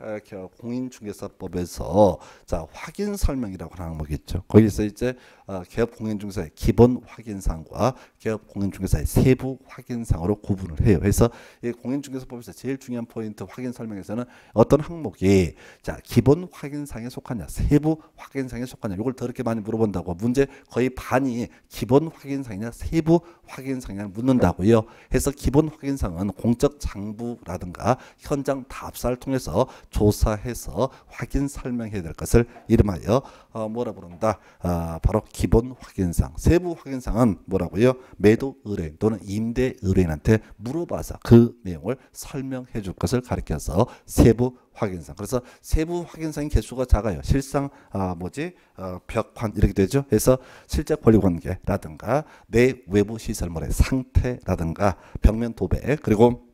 공인중개사법에서 자 확인 설명이라고 하는 항목이 있죠. 거기서 이제 어, 개업 공인중개사의 기본 확인상과 개업 공인중개사의 세부 확인상으로 구분을 해요. 그래서 이 공인중개사법에서 제일 중요한 포인트 확인 설명에서는 어떤 항목이 자 기본 확인상에 속하냐, 세부 확인상에 속하냐, 이걸 더럽게 많이 물어본다고 문제 거의 반이 기본 확인상이냐, 세부 확인상이냐 묻는다고요. 해서 기본 확인상은 공적 장부라든가 현장 답사 조사를 통해서 조사해서 확인 설명해야 될 것을 이름하여 어, 뭐라 부른다? 어, 바로 기본 확인상. 세부 확인상은 뭐라고요? 매도 의뢰인 또는 임대 의뢰인한테 물어봐서 그 내용을 설명해 줄 것을 가리켜서 세부 확인상. 그래서 세부 확인상의 개수가 작아요. 실상 아 뭐지 어, 벽환 이렇게 되죠. 그래서 실제 권리관계라든가 내 외부 시설물의 상태라든가 벽면 도배 그리고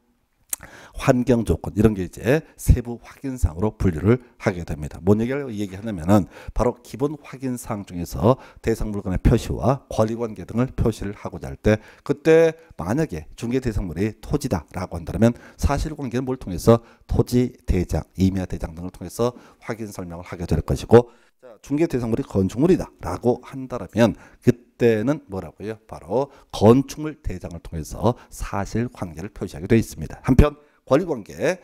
환경 조건 이런 게 이제 세부 확인사항으로 분류를 하게 됩니다. 뭔 얘기를 얘기하냐면은 바로 기본 확인상 중에서 대상 물건의 표시와 권리관계 등을 표시를 하고자 할 때 그때 만약에 중개 대상물이 토지다라고 한다면 사실관계는 뭘 통해서 토지 대장, 임야 대장 등을 통해서 확인 설명을 하게 될 것이고 중개 대상물이 건축물이다라고 한다라면 그때는 뭐라고요? 바로 건축물 대장을 통해서 사실관계를 표시하게 되어 있습니다. 한편 권리관계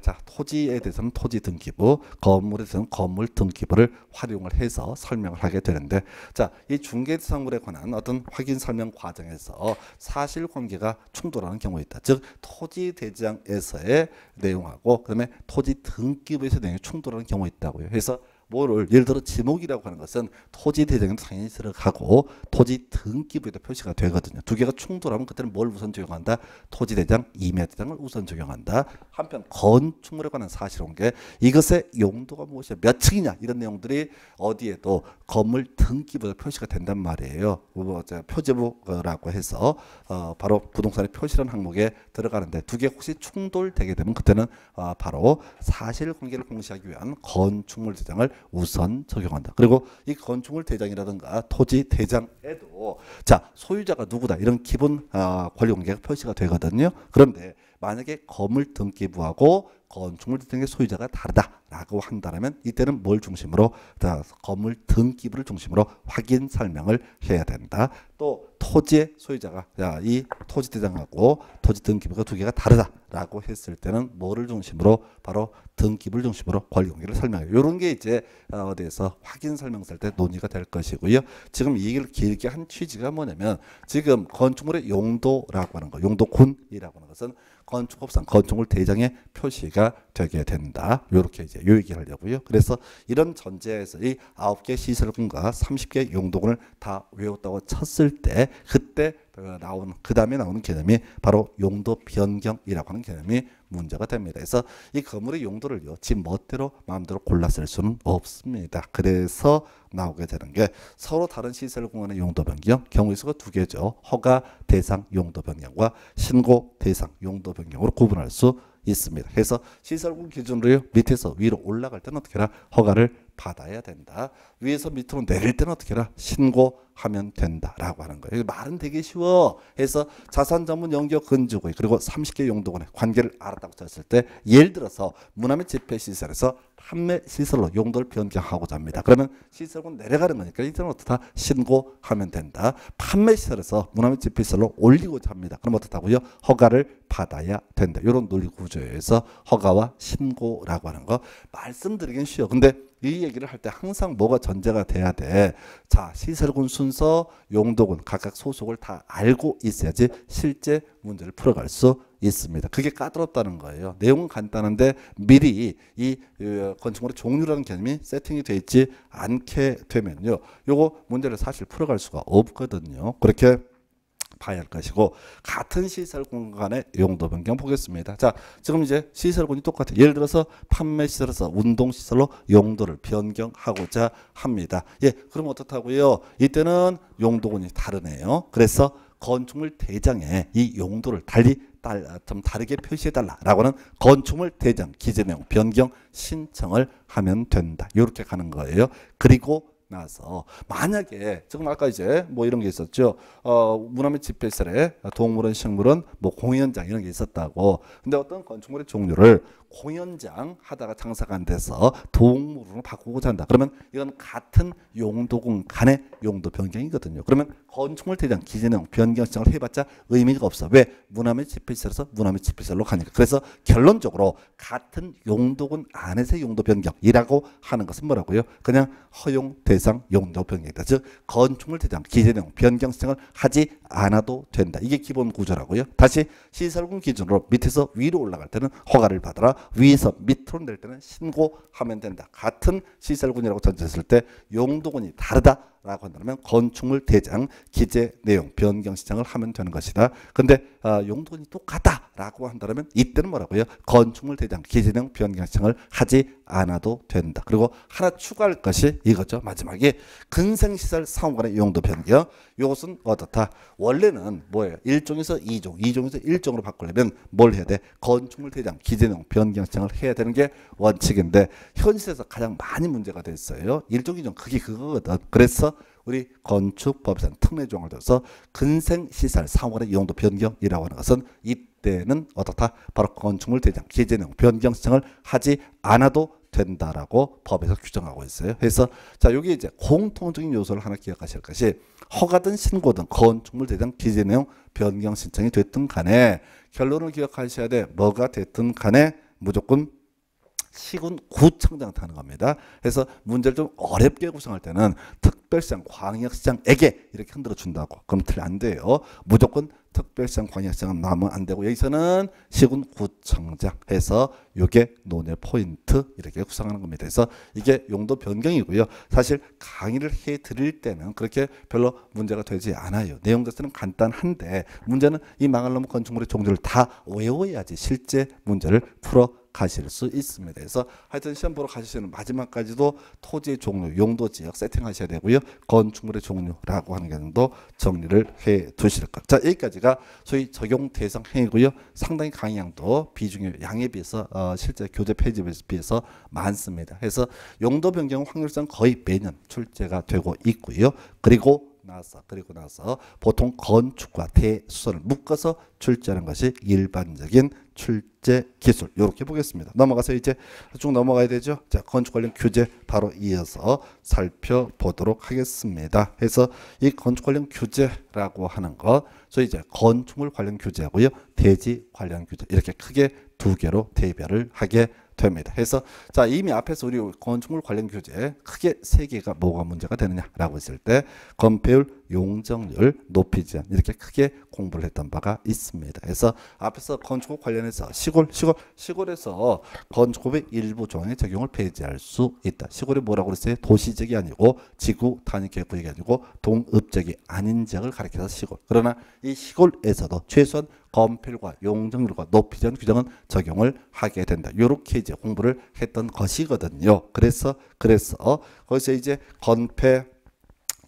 자 토지에 대해서는 토지 등기부 건물에 대해서는 건물 등기부를 활용을 해서 설명을 하게 되는데 자이 중개상물에 대 관한 어떤 확인 설명 과정에서 사실관계가 충돌하는 경우가 있다 즉 토지 대장에서의 내용하고 그다음에 토지 등기부에서 내용이 충돌하는 경우가 있다고요 그래서 뭐를 예를 들어 지목이라고 하는 것은 토지 대장에도 당연히 들어가고 토지 등기부에도 표시가 되거든요. 두 개가 충돌하면 그때는 뭘 우선 적용한다? 토지 대장, 임야 대장을 우선 적용한다. 한편 건축물에 관한 사실은 게 이것의 용도가 무엇이냐, 몇 층이냐 이런 내용들이 어디에도 건물 등기부에 표시가 된단 말이에요. 뭐 표제부라고 해서 어 바로 부동산의 표시라는 항목에 들어가는데 두 개 혹시 충돌되게 되면 그때는 어 바로 사실관계를 공시하기 위한 건축물 대장을 우선 적용한다. 그리고 이 건축물 대장이라든가 토지 대장에도 자 소유자가 누구다 이런 기본 어, 권리 공개가 표시가 되거든요. 그런데 만약에 건물 등기부하고 건축물 등의 소유자가 다르다라고 한다면 이때는 뭘 중심으로 건물 등 기부를 중심으로 확인 설명을 해야 된다. 또 토지의 소유자가 야, 이 토지 대장하고 토지 등 기부가 두 개가 다르다라고 했을 때는 뭐를 중심으로 바로 등 기부를 중심으로 권리 관계를 설명해요. 런게 이제 어, 어디에서 확인 설명서 때 논의가 될 것이고요. 지금 이 얘기를 길게 한 취지가 뭐냐면 지금 건축물의 용도라고 하는 거, 용도군이라고 하는 것은 건축업상 건축물 대장에 표시가 되게 된다. 요렇게 이제 요 얘기를 하려고요. 그래서 이런 전제에서 이 아홉 개 시설군과 삼십 개 용도군을 다 외웠다고 쳤을 때 그때 어, 나온 그 다음에 나오는 개념이 바로 용도 변경이라고 하는 개념이 문제가 됩니다. 그래서 이 건물의 용도를요 집 멋대로 마음대로 골라 쓸 수는 없습니다. 그래서 나오게 되는 게 서로 다른 시설 공간의 용도 변경 경우 수가 두 개죠. 허가 대상 용도 변경과 신고 대상 용도 변경으로 구분할 수 있습니다. 그래서 시설군 기준으로 밑에서 위로 올라갈 때는 어떻게 해라 허가를 받아야 된다. 위에서 밑으로 내릴 때는 어떻게 해라 신고 하면 된다라고 하는 거예요. 말은 되게 쉬워. 해서 자산 전문 연기근주구 그리고 30개 용도군의 관계를 알았다고 쳤을 때 예를 들어서 문화의 집회 시설에서 판매 시설로 용도를 변경하고자 합니다. 그러면 시설은 내려가는 거니까 이들은 어떻다 신고하면 된다. 판매 시설에서 문화의 집회 시설로 올리고자 합니다. 그럼 어떻다고요? 허가를 받아야 된다. 이런 논리 구조에서 허가와 신고라고 하는 거 말씀드리긴 쉬워. 근데 이 얘기를 할 때 항상 뭐가 전제가 돼야 돼. 자 시설군 순 순서, 용도군 각각 소속을 다 알고 있어야지 실제 문제를 풀어갈 수 있습니다. 그게 까다롭다는 거예요. 내용은 간단한데 미리 이 어, 건축물의 종류라는 개념이 세팅이 돼 있지 않게 되면요. 요거 문제를 사실 풀어갈 수가 없거든요. 그렇게 봐야 할 것이고 같은 시설 공간의 용도 변경 보겠습니다. 자, 지금 이제 시설군이 똑같아요. 예를 들어서 판매 시설에서 운동 시설로 용도를 변경하고자 합니다. 예, 그럼 어떻다고요? 이때는 용도군이 다르네요. 그래서 건축물 대장에 이 용도를 달리 좀 다르게 표시해달라라고 는 건축물 대장 기재 내용 변경 신청을 하면 된다. 이렇게 가는 거예요. 그리고 나서 만약에 지금 아까 이제 뭐 이런 게 있었죠. 어, 문화민 집회설에 동물원, 식물원, 뭐 공연장 이런 게 있었다고. 근데 어떤 건축물의 종류를 공연장 하다가 장사가 안 돼서 동물로 바꾸고자 한다. 그러면 이건 같은 용도군 간의 용도 변경이거든요. 그러면 건축물 대장 기재형 변경 신청을 해봤자 의미가 없어. 왜? 문화면 집필사에서 문화면 집필사로 가니까. 그래서 결론적으로 같은 용도군 안에서의 용도 변경이라고 하는 것은 뭐라고요? 그냥 허용 대상 용도 변경이다. 즉 건축물 대장 기재형 변경 신청을 하지 않아도 된다. 이게 기본 구조라고요. 다시 시설군 기준으로 밑에서 위로 올라갈 때는 허가를 받아라. 위에서 밑으로 낼 때는 신고하면 된다. 같은 시설군이라고 전제했을 때 용도군이 다르다. 라고 한다면 건축물 대장 기재 내용 변경 신청을 하면 되는 것이다. 근데 어, 용돈이 똑같다라고 한다면 이때는 뭐라고요? 건축물 대장 기재 내용 변경 신청을 하지 않아도 된다. 그리고 하나 추가할 것이 이거죠. 마지막에 근생시설 상호간의 용도 변경. 이것은 어떻다? 원래는 뭐예요? 1종에서 2종, 2종에서 1종으로 바꾸려면 뭘 해야 돼? 건축물 대장 기재 내용 변경 신청을 해야 되는 게 원칙인데 현실에서 가장 많이 문제가 됐어요. 1종, 2종 그게 그거거든. 그래서 우리 건축법상 특례조항을 들어서 근생시설 상호간의 용도 변경이라고 하는 것은 이때는 어떻다? 바로 건축물 대장 기재내용 변경 신청을 하지 않아도 된다라고 법에서 규정하고 있어요. 그래서 자 여기 이제 공통적인 요소를 하나 기억하실 것이 허가든 신고든 건축물 대장 기재 내용 변경 신청이 됐든 간에 결론을 기억하셔야 돼. 뭐가 됐든 간에 무조건 시군 구청장 타는 겁니다. 그래서 문제를 좀 어렵게 구성할 때는 특별시장 광역시장에게 이렇게 흔들어 준다고. 그럼 틀안 돼요. 무조건 특별시장 광역시장은 나면 안 되고 여기서는 시군 구청장 해서 요게 논의 포인트 이렇게 구성하는 겁니다. 그래서 이게 용도 변경이고요. 사실 강의를 해 드릴 때는 그렇게 별로 문제가 되지 않아요. 내용 자체는 간단한데 문제는 이 망할놈 건축물의 종류를 다 외워야지 실제 문제를 풀어 가실 수 있습니다. 그래서 하여튼 시험 보러 가시는 마지막까지도 토지의 종류, 용도 지역 세팅하셔야 되고요. 건축물의 종류라고 하는 경우도 정리를 해 두실 것. 자, 여기까지가 소위 적용 대상 행위고요. 상당히 강의량도 비중에 양에 비해서 어, 실제 교재 페지에 비해서 많습니다. 그래서 용도 변경 확률성 거의 매년 출제가 되고 있고요. 그리고 나서 그리고 나서 보통 건축과 대수선을 묶어서 출제하는 것이 일반적인 출제 기술 이렇게 보겠습니다. 넘어가서 이제 쭉 넘어가야 되죠. 자 건축 관련 규제 바로 이어서 살펴보도록 하겠습니다. 해서이 건축 관련 규제라고 하는 것, 저 이제 건축물 관련 규제하고요, 대지 관련 규제 이렇게 크게 두 개로 대별을 하게 됩니다. 해서자 이미 앞에서 우리 건축물 관련 규제 크게 세 개가 뭐가 문제가 되느냐라고 했을 때 건폐율 용적률 높이지 이렇게 크게 공부를 했던 바가 있습니다. 그래서 앞에서 건축업 관련해서 시골 시골 시골에서 건축업의 일부 조항의 적용을 폐지할 수 있다. 시골이 뭐라고 그랬어요? 도시적이 아니고 지구 단위 계획 구역이 아니고 동읍적이 아닌 지역을 가리켜서 시골. 그러나 이 시골에서도 최소한 건필과 용적률과 높이전 규정은 적용을 하게 된다. 이렇게 이제 공부를 했던 것이거든요. 그래서 그래서 거기서 이제 건폐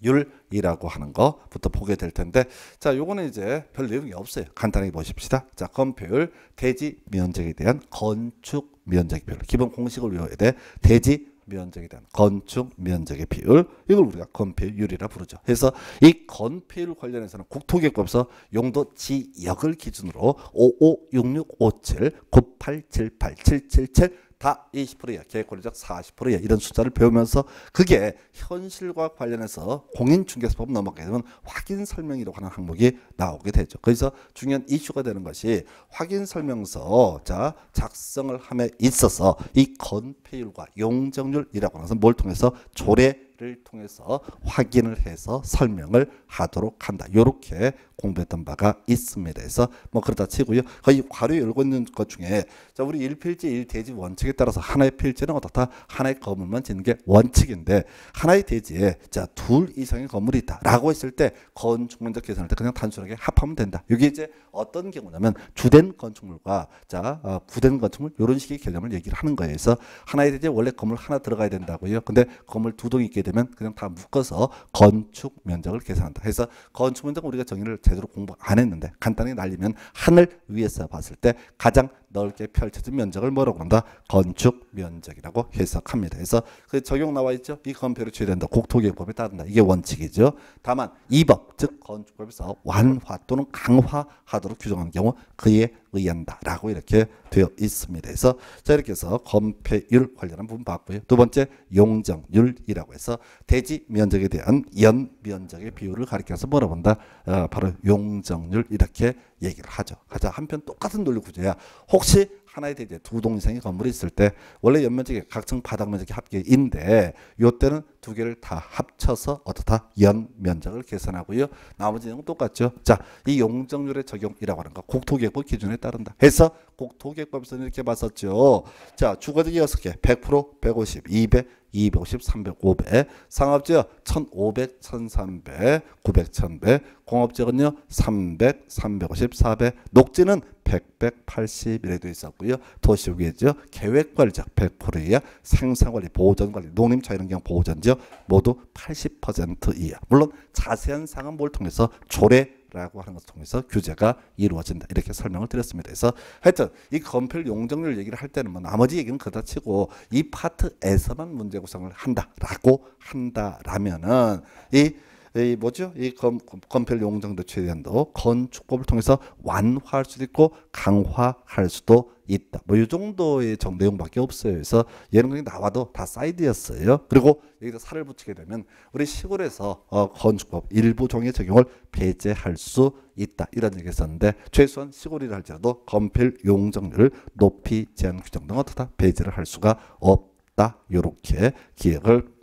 율이라고 하는 것부터 보게 될 텐데 자 요거는 이제 별 내용이 없어요 간단하게 보십시다 자 건폐율 대지 면적에 대한 건축 면적 비율 기본 공식을 외워야 돼 대지 면적에 대한 건축 면적의 비율 이걸 우리가 건폐율이라 부르죠. 그래서 이 건폐율 관련해서는 국토계획법서 용도 지역을 기준으로 556657 9878 777다 20%야, 계획권리적 40%야 이런 숫자를 배우면서 그게 현실과 관련해서 공인중개사법 넘어가게 되면 확인 설명이라고 하는 항목이 나오게 되죠. 그래서 중요한 이슈가 되는 것이 확인 설명서 자 작성을 함에 있어서 이 건폐율과 용적률이라고 하는 것은 뭘 통해서 조례 를 통해서 확인을 해서 설명을 하도록 한다. 이렇게 공부했던 바가 있습니다. 그래서 뭐 그러다 치고요. 거의 그 괄호 열고 있는 것 중에 자 우리 일필지일대지 원칙에 따라서 하나의 필지는 어떻다? 하나의 건물만 짓는 게 원칙인데 하나의 대지에 자 둘 이상의 건물이 있다라고 했을 때 건축 면적 계산할 때 그냥 단순하게 합하면 된다. 이게 이제 어떤 경우냐면 주된 건축물과 자 어, 부된 건축물 이런 식의 개념을 얘기를 하는 거예요. 그래서 하나의 대지에 원래 건물 하나 들어가야 된다고요. 근데 건물 두동 있게 되면 그냥 다 묶어서 건축 면적을 계산한다. 해서 건축 면적 우리가 정의를 제대로 공부 안 했는데 간단히 날리면 하늘 위에서 봤을 때 가장 넓게 펼쳐진 면적을 뭐라고 한다? 건축 면적이라고 해석합니다. 그래서 그 적용 나와 있죠. 이 건폐를 취해된다. 국토기획법에 따른다. 이게 원칙이죠. 다만 이 법 즉 건축법에서 완화 또는 강화하도록 규정한 경우 그에 의한다라고 이렇게 되어 있습니다. 그래서 자 이렇게 해서 건폐율 관련한 부분 봤고요. 두 번째 용적률이라고 해서 대지 면적에 대한 연 면적의 비율을 가리켜서 물어본다. 어, 바로 용적률 이렇게 얘기를 하죠. 가자 한편 똑같은 논리 구조야. 혹 혹시 하나의 대지 에두 동생의 건물이 있을 때 원래 연면적이 각층 바닥 면적이 합계인데 요때는 두 개를 다 합쳐서 어떻다 연면적을 계산하고요. 나머지 내용 똑같죠. 자, 이 용적률의 적용이라고 하는 거 국토계획법 기준에 따른다. 해서 국토계획법에서는 이렇게 봤었죠. 자, 주거지역 여섯 개 100%, 150, 200, 250, 300, 500. 상업지역 1500, 1300, 900, 1100. 공업지역은요 300, 350, 400. 녹지는 100, 1 8 이래도 있었고요. 도시국이죠. 계획관리적 100%예요. 생산관리, 보호전관리, 농림차 이런 경우 보호전지요. 모두 80% 이하. 물론 자세한 사항은 뭘 통해서 조례 라고 하는 것을 통해서 규제가 이루어진다. 이렇게 설명을 드렸습니다. 그래서 하여튼 이 건필 용적률 얘기를 할 때는 뭐 나머지 얘기는 그다 치고 이 파트에서만 문제 구성을 한다라고 한다라면은 이이 뭐죠? 이 검, 검필 용정도 최대한도 건축법을 통해서 완화할 수도 있고 강화할 수도 있다. 뭐이 정도의 정 내용밖에 없어요. 그래서 얘는 그냥 나와도 다 사이드였어요. 그리고 여기다 살을 붙이게 되면 우리 시골에서 어, 건축법 일부 종의 적용을 배제할 수 있다. 이런 얘기 했었는데 최소한 시골이라 할지라도 건필 용적률을 높이 제한 규정 등 어떻다 배제를 할 수가 없다. 이렇게 기획을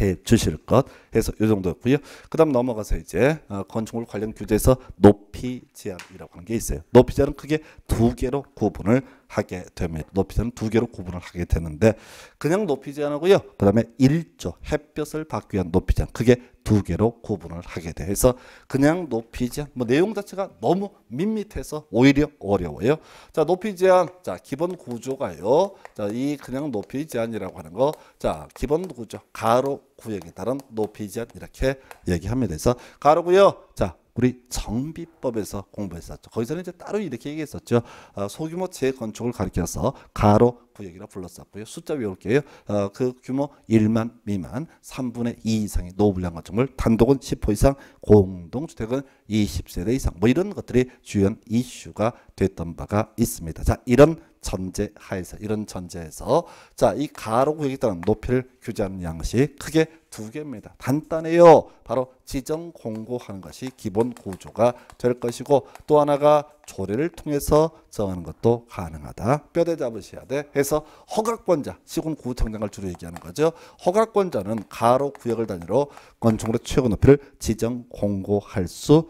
해 주실 것 해서 이 정도였고요. 그다음 넘어가서 이제 어, 건축물 관련 규제에서 높이 제한이라고 하는 게 있어요. 높이 제한은 크게 두 개로 구분을 하게 됩니다. 높이는 두 개로 구분을 하게 되는데 그냥 높이 제한하고요. 그 다음에 일조 햇볕을 받기 위한 높이 제한 그게 두 개로 구분을 하게 돼 그래서 그냥 높이 제한 뭐 내용 자체가 너무 밋밋해서 오히려 어려워요. 자 높이 제한 자 기본 구조가요. 자 이 그냥 높이 제한이라고 하는 거자 기본 구조 가로 구역에 따른 높이 제한 이렇게 얘기합니다. 그래서 가로고요. 자 우리 정비법에서 공부했었죠. 거기서는 이제 따로 이렇게 얘기했었죠. 어, 소규모 재건축을 가리켜서 가로 구역이라 불렀었고요. 숫자 외울게요. 어, 그 규모 1만 미만 3분의 2 이상의 노불량 건축물 단독은 10호 이상 공동주택은 20세대 이상 뭐 이런 것들이 주연 이슈가 됐던 바가 있습니다. 자 이런 전제 하에서 이런 전제에서 자이 가로 구역에 따른 높이를 규제하는 양식 크게 두 개입니다. 간단해요. 바로 지정 공고하는 것이 기본 구조가 될 것이고 또 하나가 조례를 통해서 정하는 것도 가능하다. 뼈대 잡으셔야 돼. 해서 허가권자, 시군구청장을 주로 얘기하는 거죠. 허가권자는 가로 구역을 단위로 건축물의 최고 높이를 지정 공고할 수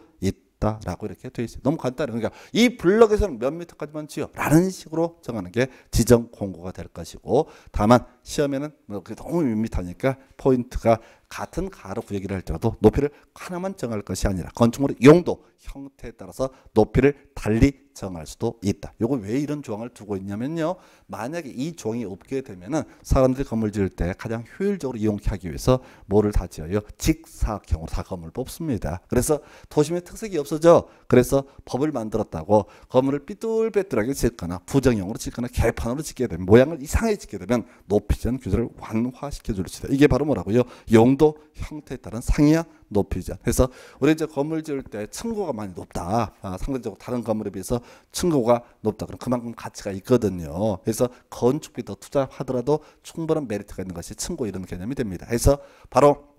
있다라고 이렇게 돼 있어요. 너무 간단해요. 그러니까 이 블럭에서는 몇 미터까지만 지어라는 식으로 정하는 게 지정 공고가 될 것이고 다만 시험에는 뭐 너무 밋밋하니까 포인트가 같은 가로 구역이라 할지라도 높이를 하나만 정할 것이 아니라 건축물의 용도, 형태에 따라서 높이를 달리 정할 수도 있다. 요거 왜 이런 조항을 두고 있냐면요. 만약에 이 조항이 없게 되면은 사람들이 건물 지을 때 가장 효율적으로 이용하기 위해서 뭐를 다 지어요? 직사각형으로 다 건물 뽑습니다. 그래서 도심의 특색이 없어져. 그래서 법을 만들었다고 건물을 삐뚤빼뚤하게 짓거나 부정형으로 짓거나 개판으로 짓게 되면 모양을 이상하게 짓게 되면 높이 전 규제를 완화시켜 줄수 있다. 이게 바로 뭐라고요? 용도 구도 형태에 따른 상이야 높이죠. 그래서 우리 이제 건물 지을 때 층고가 많이 높다. 아, 상대적으로 다른 건물에 비해서 층고가 높다. 그럼 그만큼 가치가 있거든요. 그래서 건축비 더 투자하더라도 충분한 메리트가 있는 것이 층고 이런 개념이 됩니다. 그래서 바로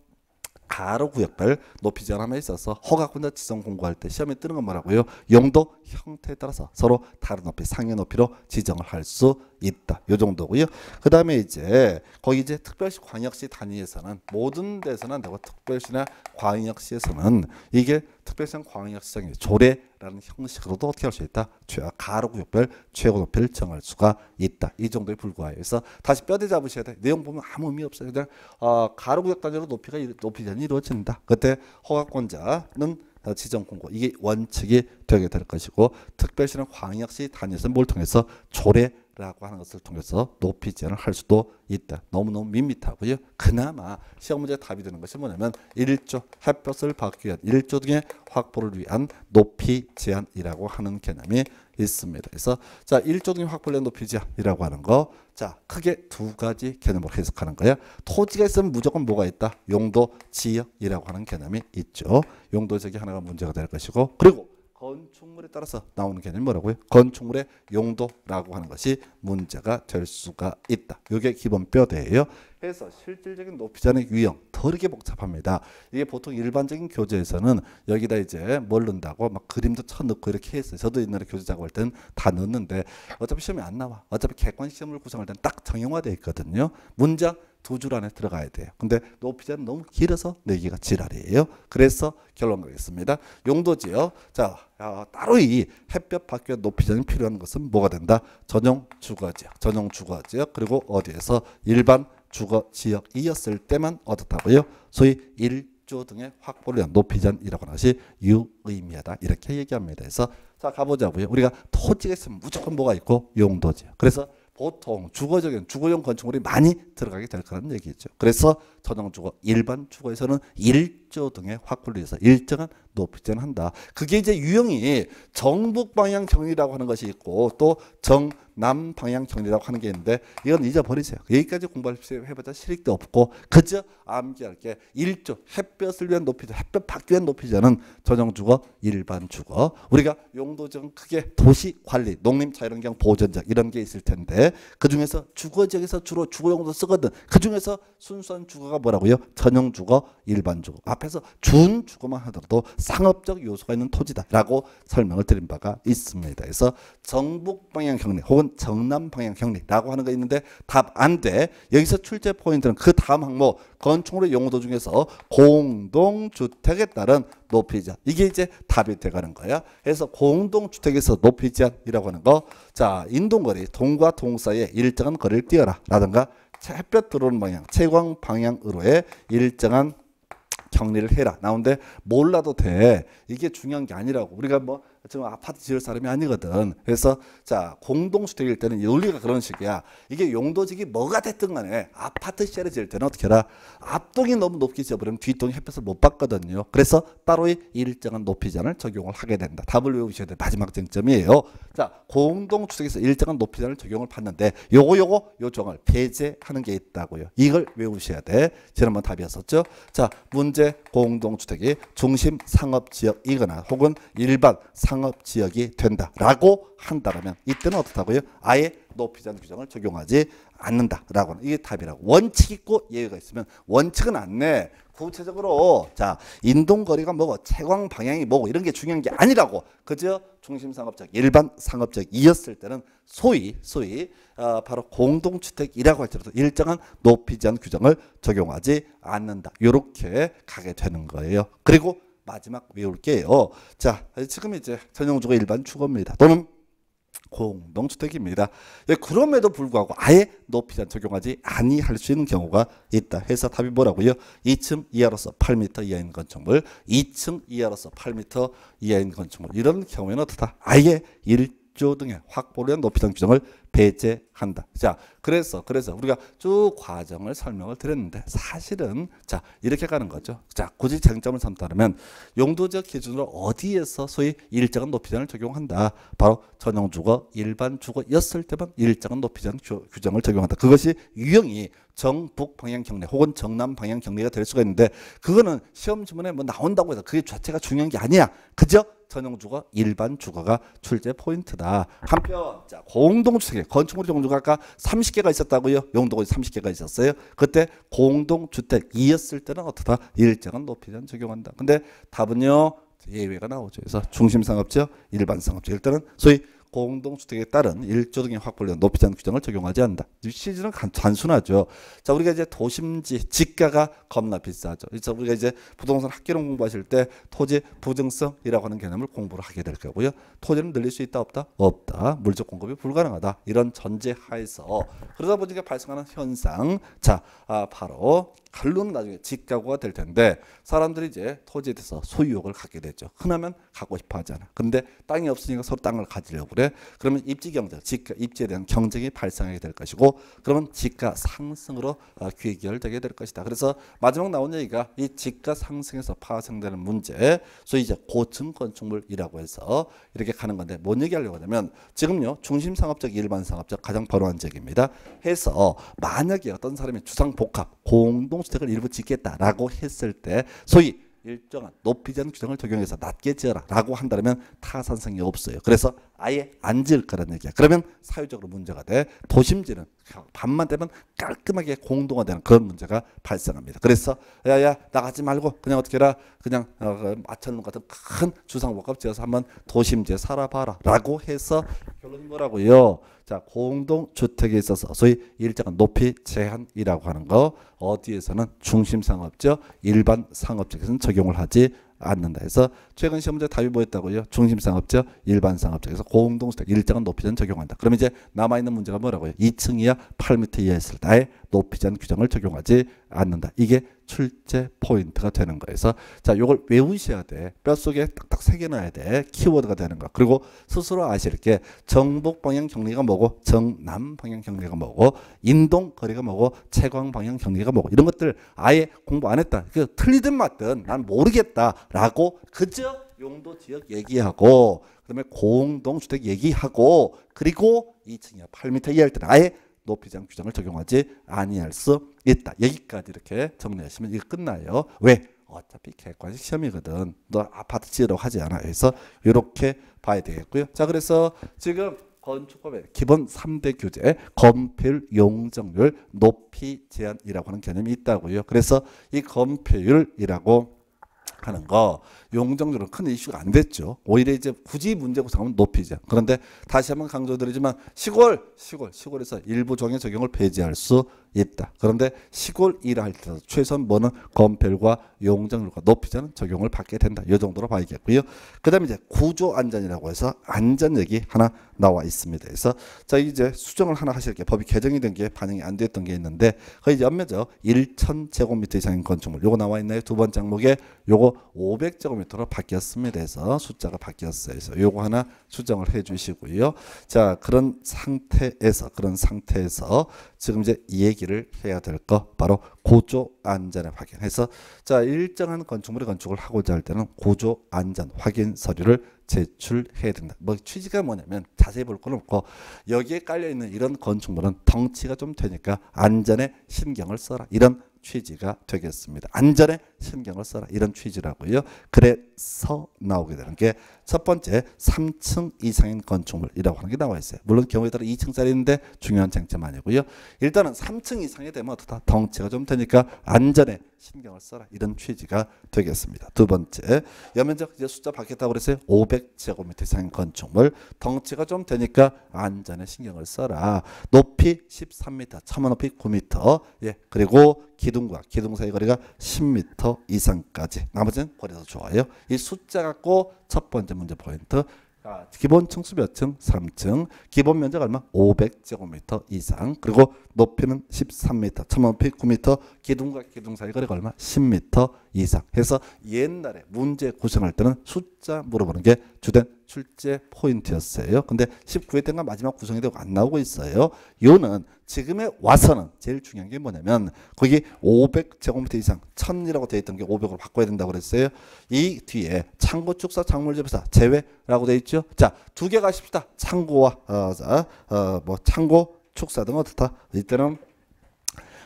가로 구역별 높이 전함에 있어서 허가권자 지정 공고할 때 시험에 뜨는 건 뭐라고요? 용도 형태에 따라서 서로 다른 높이 상해 높이로 지정을 할 수 있다. 요 정도고요. 그 다음에 이제 거기 이제 특별시 광역시 단위에서는 모든 데서는 되고 특별시나 광역시에서는 이게 특별성 광역성의 조례라는 형식으로도 어떻게 할 수 있다. 최하 가로구별 최고 높이를 정할 수가 있다. 이 정도에 불과해요. 그래서 다시 뼈대 잡으셔야 돼. 내용 보면 아무 의미 없어요. 그냥 어, 가로구역 단위로 높이가 높이전이 이루어진다. 그때 허가권자는 어, 지정 공고 이게 원칙이 되게 될 것이고 특별시는 광역시 단위에서 뭘 통해서 조례 라고 하는 것을 통해서 높이 제한을할 수도 있다. 너무너무 밋밋하고요. 그나마 시험 문제 답이 되는 것이 뭐냐면 1조 햇볕을 받기 위한 1조 등의 확보를 위한 높이 제한이라고 하는 개념이 있습니다. 그래서 자 1조 등의 확보를 위한 높이 제한이라고 하는 거. 자 크게 두 가지 개념으로 해석하는 거예요. 토지가 있으면 무조건 뭐가 있다? 용도 지역이라고 하는 개념이 있죠. 용도 지역이 하나가 문제가 될 것이고 그리고 건축물에 따라서 나오는 개념이 뭐라고요? 건축물의 용도라고 하는 것이 문제가 될 수가 있다. 이게 기본 뼈대예요. 해서 실질적인 높이자의 유형 더럽게 복잡합니다. 이게 보통 일반적인 교재에서는 여기다 이제 뭘 넣는다고 막 그림도 쳐넣고 이렇게 했어요. 저도 옛날에 교재 작업할 때는 다 넣는데 어차피 시험에 안 나와. 어차피 객관 시험을 구성할 때는 딱 정형화되어 있거든요. 문장 두줄 안에 들어가야 돼요. 근데 높이자는 너무 길어서 내기가 네 지랄이에요. 그래서 결론 가겠습니다. 용도지요. 자, 어, 따로 이 햇볕 밖에 높이전이 필요한 것은 뭐가 된다? 전용 주거지역, 전용 주거지역 그리고 어디에서 일반 주거지역이었을 때만 얻었다고요. 소위 일조 등의 확보를 위한 높이전이라고 하시 유의미하다 이렇게 얘기합니다. 그래서 자 가보자고요. 우리가 토지가 있으면 무조건 뭐가 있고 용도지요. 그래서 보통 주거적인 주거용 건축물이 많이 들어가게 될 거라는 얘기죠. 그래서 토종주거 일반 주거에서는 1조 등의 확보를 위해서 일정한 높이전 한다. 그게 이제 유형이 정북 방향 정리라고 하는 것이 있고 또 정남 방향 정리라고 하는 게 있는데 이건 잊어버리세요. 여기까지 공부할 해보자 실익도 없고 그저 암기할 게 1조 햇볕을 위한 높이제 햇볕 밖기 위한 높이전은 전용주거 일반 주거 우리가 용도정 크게 도시관리 농림자연 경우 보전적 이런 게 있을 텐데 그중에서 주거지역에서 주로 주거용도 쓰거든 그중에서 순수한 주거가 주거가 뭐라고요? 전용 주거, 일반 주거. 앞에서 준 주거만 하더라도 상업적 요소가 있는 토지다라고 설명을 드린 바가 있습니다. 그래서 정북 방향 경리 혹은 정남 방향 경리라고 하는 거 있는데 답 안 돼. 여기서 출제 포인트는 그 다음 항목 건축물의 용도 중에서 공동주택에 따른 높이 제한. 이게 이제 답이 돼가는 거야. 그래서 공동주택에서 높이 제한이라고 하는 거. 자, 인동거리, 동과 동 사이에 일정한 거리를 띄어라. 라든가 햇볕 들어오는 방향, 채광 방향으로의 일정한 격리를 해라. 나온데 몰라도 돼. 이게 중요한 게 아니라고. 우리가 뭐 지금 아파트 지을 사람이 아니거든. 그래서 자 공동주택일 때는 논리가 그런 식이야. 이게 용도직이 뭐가 됐든 간에 아파트 시설을 지을 때는 어떻게 해라? 앞동이 너무 높게 지어버리면 뒷동이 햇볕을 못 받거든요. 그래서 따로의 일정한 높이자를 적용을 하게 된다. 답을 외우셔야 돼. 마지막 쟁점이에요. 자 공동주택에서 일정한 높이자를 적용을 받는데 요거 요거 요정을 배제하는 게 있다고요. 이걸 외우셔야 돼. 지난번 답이었었죠. 자 문제 공동주택이 중심 상업지역이거나 혹은 일반 상 상업 지역이 된다라고 한다라면 이때는 어떻다고요? 아예 높이 잔 규정을 적용하지 않는다라고 이게 답이라고. 원칙 있고 예외가 있으면 원칙은 안 내. 구체적으로 자 인동거리가 뭐고 채광 방향이 뭐고 이런 게 중요한 게 아니라고 그저 중심 상업적 일반 상업적이었을 때는 소위 소위 어, 바로 공동주택이라고 할지라도 일정한 높이 제 규정을 적용하지 않는다 이렇게 가게 되는 거예요 그리고 마지막 외울게요. 자, 지금 이제 전용주가 일반 주거입니다. 또는 공동주택입니다. 예, 그럼에도 불구하고 아예 높이단 적용하지 아니할 수 있는 경우가 있다. 회사 답이 뭐라고요? 2층 이하로서 8m 이하인 건축물, 2층 이하로서 8m 이하인 건축물 이런 경우에는 어떻다? 아예 1 일조 등의 확보를 위한 높이등 규정을 배제한다. 자, 그래서 그래서 우리가 쭉 과정을 설명을 드렸는데 사실은 자 이렇게 가는 거죠. 자, 굳이 쟁점을 삼다면 용도적 기준으로 어디에서 소위 일정한 높이장을 적용한다. 바로 전용 주거, 일반 주거였을 때만 일정한 높이장 규정을 적용한다. 그것이 유형이 정북 방향 경례 혹은 정남 방향 경례가 될 수가 있는데 그거는 시험 지문에 뭐 나온다고 해서 그게 자체가 중요한 게 아니야. 그죠? 전용 주거, 일반 주거가 출제 포인트다. 한편 자, 공동 주택 에 건축물 종류가 아까 30개가 있었다고요. 용도가 30개가 있었어요. 그때 공동 주택이었을 때는 어떻다? 일정한 높이전 적용한다. 근데 답은요. 예외가 나오죠. 그래서 중심 상업지역, 일반 상업지역 일단은 소위 공동주택에 따른 일조 등의 확보를 높이지 않는 규정을 적용하지 않는다. 시즌은 단순하죠. 자, 우리가 이제 도심지, 집가가 겁나 비싸죠. 그래서 우리가 이제 부동산 학기론 공부하실 때 토지 부증성이라고 하는 개념을 공부를 하게 될 거고요. 토지는 늘릴 수 있다 없다? 없다. 물적 공급이 불가능하다. 이런 전제 하에서 그러다 보니까 발생하는 현상. 자, 아, 바로 갈루는 나중에 집가구가 될 텐데 사람들이 이제 토지에 대해서 소유욕을 갖게 되죠. 흔하면 갖고 싶어 하잖아. 근데 땅이 없으니까 서로 땅을 가지려고 그래. 되는데 그러면 입지 경제 지가 입지에 대한 경쟁이 발생하게 될 것이고 그러면 집가 상승으로 어, 귀결되게 될 것이다. 그래서 마지막 나온 얘기가 이 지가 상승에서 파생되는 문제, 소위 이제 고층 건축물이라고 해서 이렇게 가는 건데 뭔 얘기하려고 하냐면 지금요 중심 상업적 일반 상업적 가장 바로한 적입니다. 해서 만약에 어떤 사람이 주상 복합 공동주택을 일부 짓겠다라고 했을 때 소위 일정한 높이 제한 규정을 적용해서 낮게 지어라라고 한다면 타산성이 없어요. 그래서 아예 안 지을 거라는 얘기야. 그러면 사회적으로 문제가 돼. 도심지는 밤만 되면 깔끔하게 공동화되는 그런 문제가 발생합니다. 그래서 야야 나가지 말고 그냥 어떻게 해라 그냥 어, 그 마천루 같은 큰 주상복합 지어서 한번 도심지에 살아봐라라고 해서 결론이 뭐라고요? 자, 공동주택에 있어서 소위 일정한 높이 제한이라고 하는 거 어디에서는 중심 상업지역, 일반 상업지역에서는 적용을 하지 않는다 해서 최근 시험 문제 답이 뭐였다고요? 중심 상업지역, 일반 상업지역에서 공동주택 일정한 높이 제한 적용한다. 그럼 이제 남아 있는 문제가 뭐라고요? 2층 이하 8m 이하였을 때 높이 제한 규정을 적용하지 않는다. 이게 출제 포인트가 되는 거에서 자, 요걸 외우셔야 돼. 뼛속에 딱딱 새겨놔야 돼. 키워드가 되는 거. 그리고 스스로 아실 게 정북 방향 경리가 뭐고 정남 방향 경리가 뭐고 인동 거리가 뭐고 채광 방향 경리가 뭐고 이런 것들 아예 공부 안 했다. 그 틀리든 맞든 난 모르겠다라고 그저 용도 지역 얘기하고 그다음에 공동 주택 얘기하고 그리고 2층이야 8m 이하일 때는 아예 높이장 규정을 적용하지 아니할 수 있다. 여기까지 이렇게 정리하시면 이게 끝나요. 왜? 어차피 객관식 시험이거든. 너 아파트 지으러 하지 않아. 그래서 이렇게 봐야 되겠고요. 자, 그래서 지금 건축법의 기본 3대 규제, 건폐 용적률, 높이 제한이라고 하는 개념이 있다고요. 그래서 이건폐이라고 하는 거 용적률은 큰 이슈가 안 됐죠. 오히려 이제 굳이 문제구상은 높이죠 그런데 다시 한번 강조드리지만 시골, 시골, 시골에서 일부 정의 적용을 배제할 수 있다. 그런데 시골이라 할 때도 최소한 뭐는 건별과 용적률과 높이자는 적용을 받게 된다. 이 정도로 봐야겠고요. 그 다음에 이제 구조 안전이라고 해서 안전 얘기 하나 나와 있습니다. 그래서 자 이제 수정을 하나 하실 게 법이 개정이 된 게 반영이 안 됐던 게 있는데 거의 연면적 1,000제곱미터 이상인 건축물 요거 나와 있나요? 두 번째 항목에 요거 500제곱미터 5km로 바뀌었습니다. 해서 숫자가 바뀌었어요. 그래서 요거 하나 수정을 해 주시고요. 자, 그런 상태에서 그런 상태에서 지금 이제 이 얘기를 해야 될거 바로 고조 안전의 확인. 해서 자, 일정한 건축물의 건축을 하고자 할 때는 고조 안전 확인 서류를 제출해야 된다. 뭐 취지가 뭐냐면 자세히 볼 건 없고 여기에 깔려 있는 이런 건축물은 덩치가 좀 되니까 안전에 신경을 써라. 이런 취지가 되겠습니다. 안전에 신경을 써라. 이런 취지라고요. 그래서 나오게 되는 게 첫 번째 3층 이상인 건축물이라고 하는 게 나와 있어요. 물론 경우에 따라 2층짜리인데 중요한 쟁점 아니고요. 일단은 3층 이상이 되면 어떻다? 덩치가 좀 되니까 안전에 신경을 써라. 이런 취지가 되겠습니다. 두 번째, 여면적 이제 숫자 바뀌었다고 그랬어요. 500제곱미터 이상의 건축물, 덩치가 좀 되니까 안전에 신경을 써라. 높이 13m, 참호 높이 9m, 예, 그리고 기둥과 기둥 사이 거리가 10m 이상까지. 나머지는 버려도 좋아요. 이 숫자 갖고 첫 번째 문제 포인트 아, 기본 층수 몇 층? 3층. 기본 면적 얼마? 500제곱미터 이상. 그리고 높이는 13m, 천높이 9m, 기둥과 기둥 사이 거리가 얼마? 10m 이상 해서 옛날에 문제 구성할 때는 숫자 물어보는 게 주된 출제 포인트였어요. 근데 19회 때가 마지막 구성이 되고 안 나오고 있어요. 요는 지금에 와서는 제일 중요한 게 뭐냐면 거기 500제곱미터 이상 1000이라고 되어 있던 게 500으로 바꿔야 된다고 그랬어요. 이 뒤에 창고축사 작물재배사 제외라고 되어 있죠. 자, 두 개 가십시다. 창고와 어, 어, 어, 뭐 창고 축사 등 어떻다. 이때는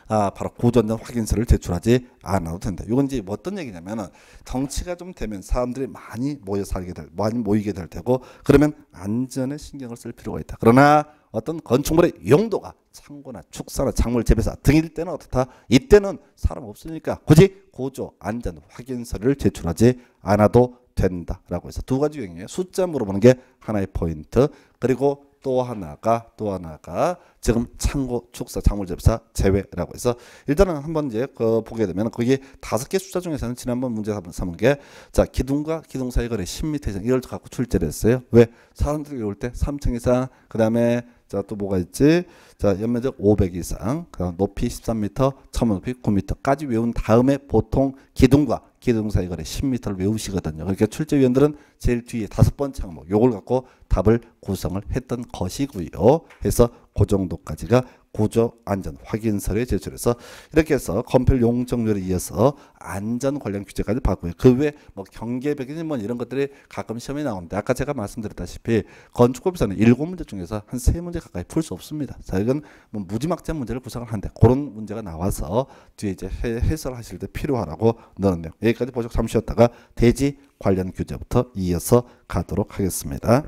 아, 바로 고전적 확인서를 제출하지 않아도 된다. 이건 이제 어떤 얘기냐면은 정치가 좀 되면 사람들이 많이 모여 살게 될, 많이 모이게 될 테고 그러면 안전에 신경을 쓸 필요가 있다. 그러나 어떤 건축물의 용도가 창고나 축사나 작물 재배사 등일 때는 어떻다? 이때는 사람 없으니까 굳이 고조 안전 확인서를 제출하지 않아도 된다라고 해서 두 가지 경형이에요 숫자 물어보는 게 하나의 포인트. 그리고 또 하나가 또 하나가 지금 창고 축사 창물접사 제외라고 해서 일단은 한번 이제 그 보게 되면 거기 다섯 개 숫자 중에서는 지난번 문제 삼은 게 자 기둥과 기둥 사이 거리 10m 이상 이걸 갖고 출제를 했어요. 왜 사람들이 올 때 3층 이상 그다음에 자 또 뭐가 있지? 자 연면적 500 이상 그다음 높이 13m, 천문 높이 9m까지 외운 다음에 보통 기둥과 기동사의 거래 10m를 외우시거든요. 그러니까 출제위원들은 제일 뒤에 다섯 번 항목 요걸 갖고 답을 구성을 했던 것이고요. 해서 그 정도까지가 구조 안전 확인서를 제출해서 이렇게 해서 건필 용적률에 이어서 안전 관련 규제까지 받고요. 그외 뭐 경계벽이니 뭐 이런 것들이 가끔 시험에 나오는데 아까 제가 말씀드렸다시피 건축법에서는 일곱 문제 중에서 한 세 문제 가까이 풀 수 없습니다. 자 이건 뭐 무지막지한 문제를 구성을 하는데 그런 문제가 나와서 뒤에 이제 해설하실 때 필요하라고 넣었네요. 여기까지 보적 잠시였다가 대지 관련 교재부터 이어서 가도록 하겠습니다.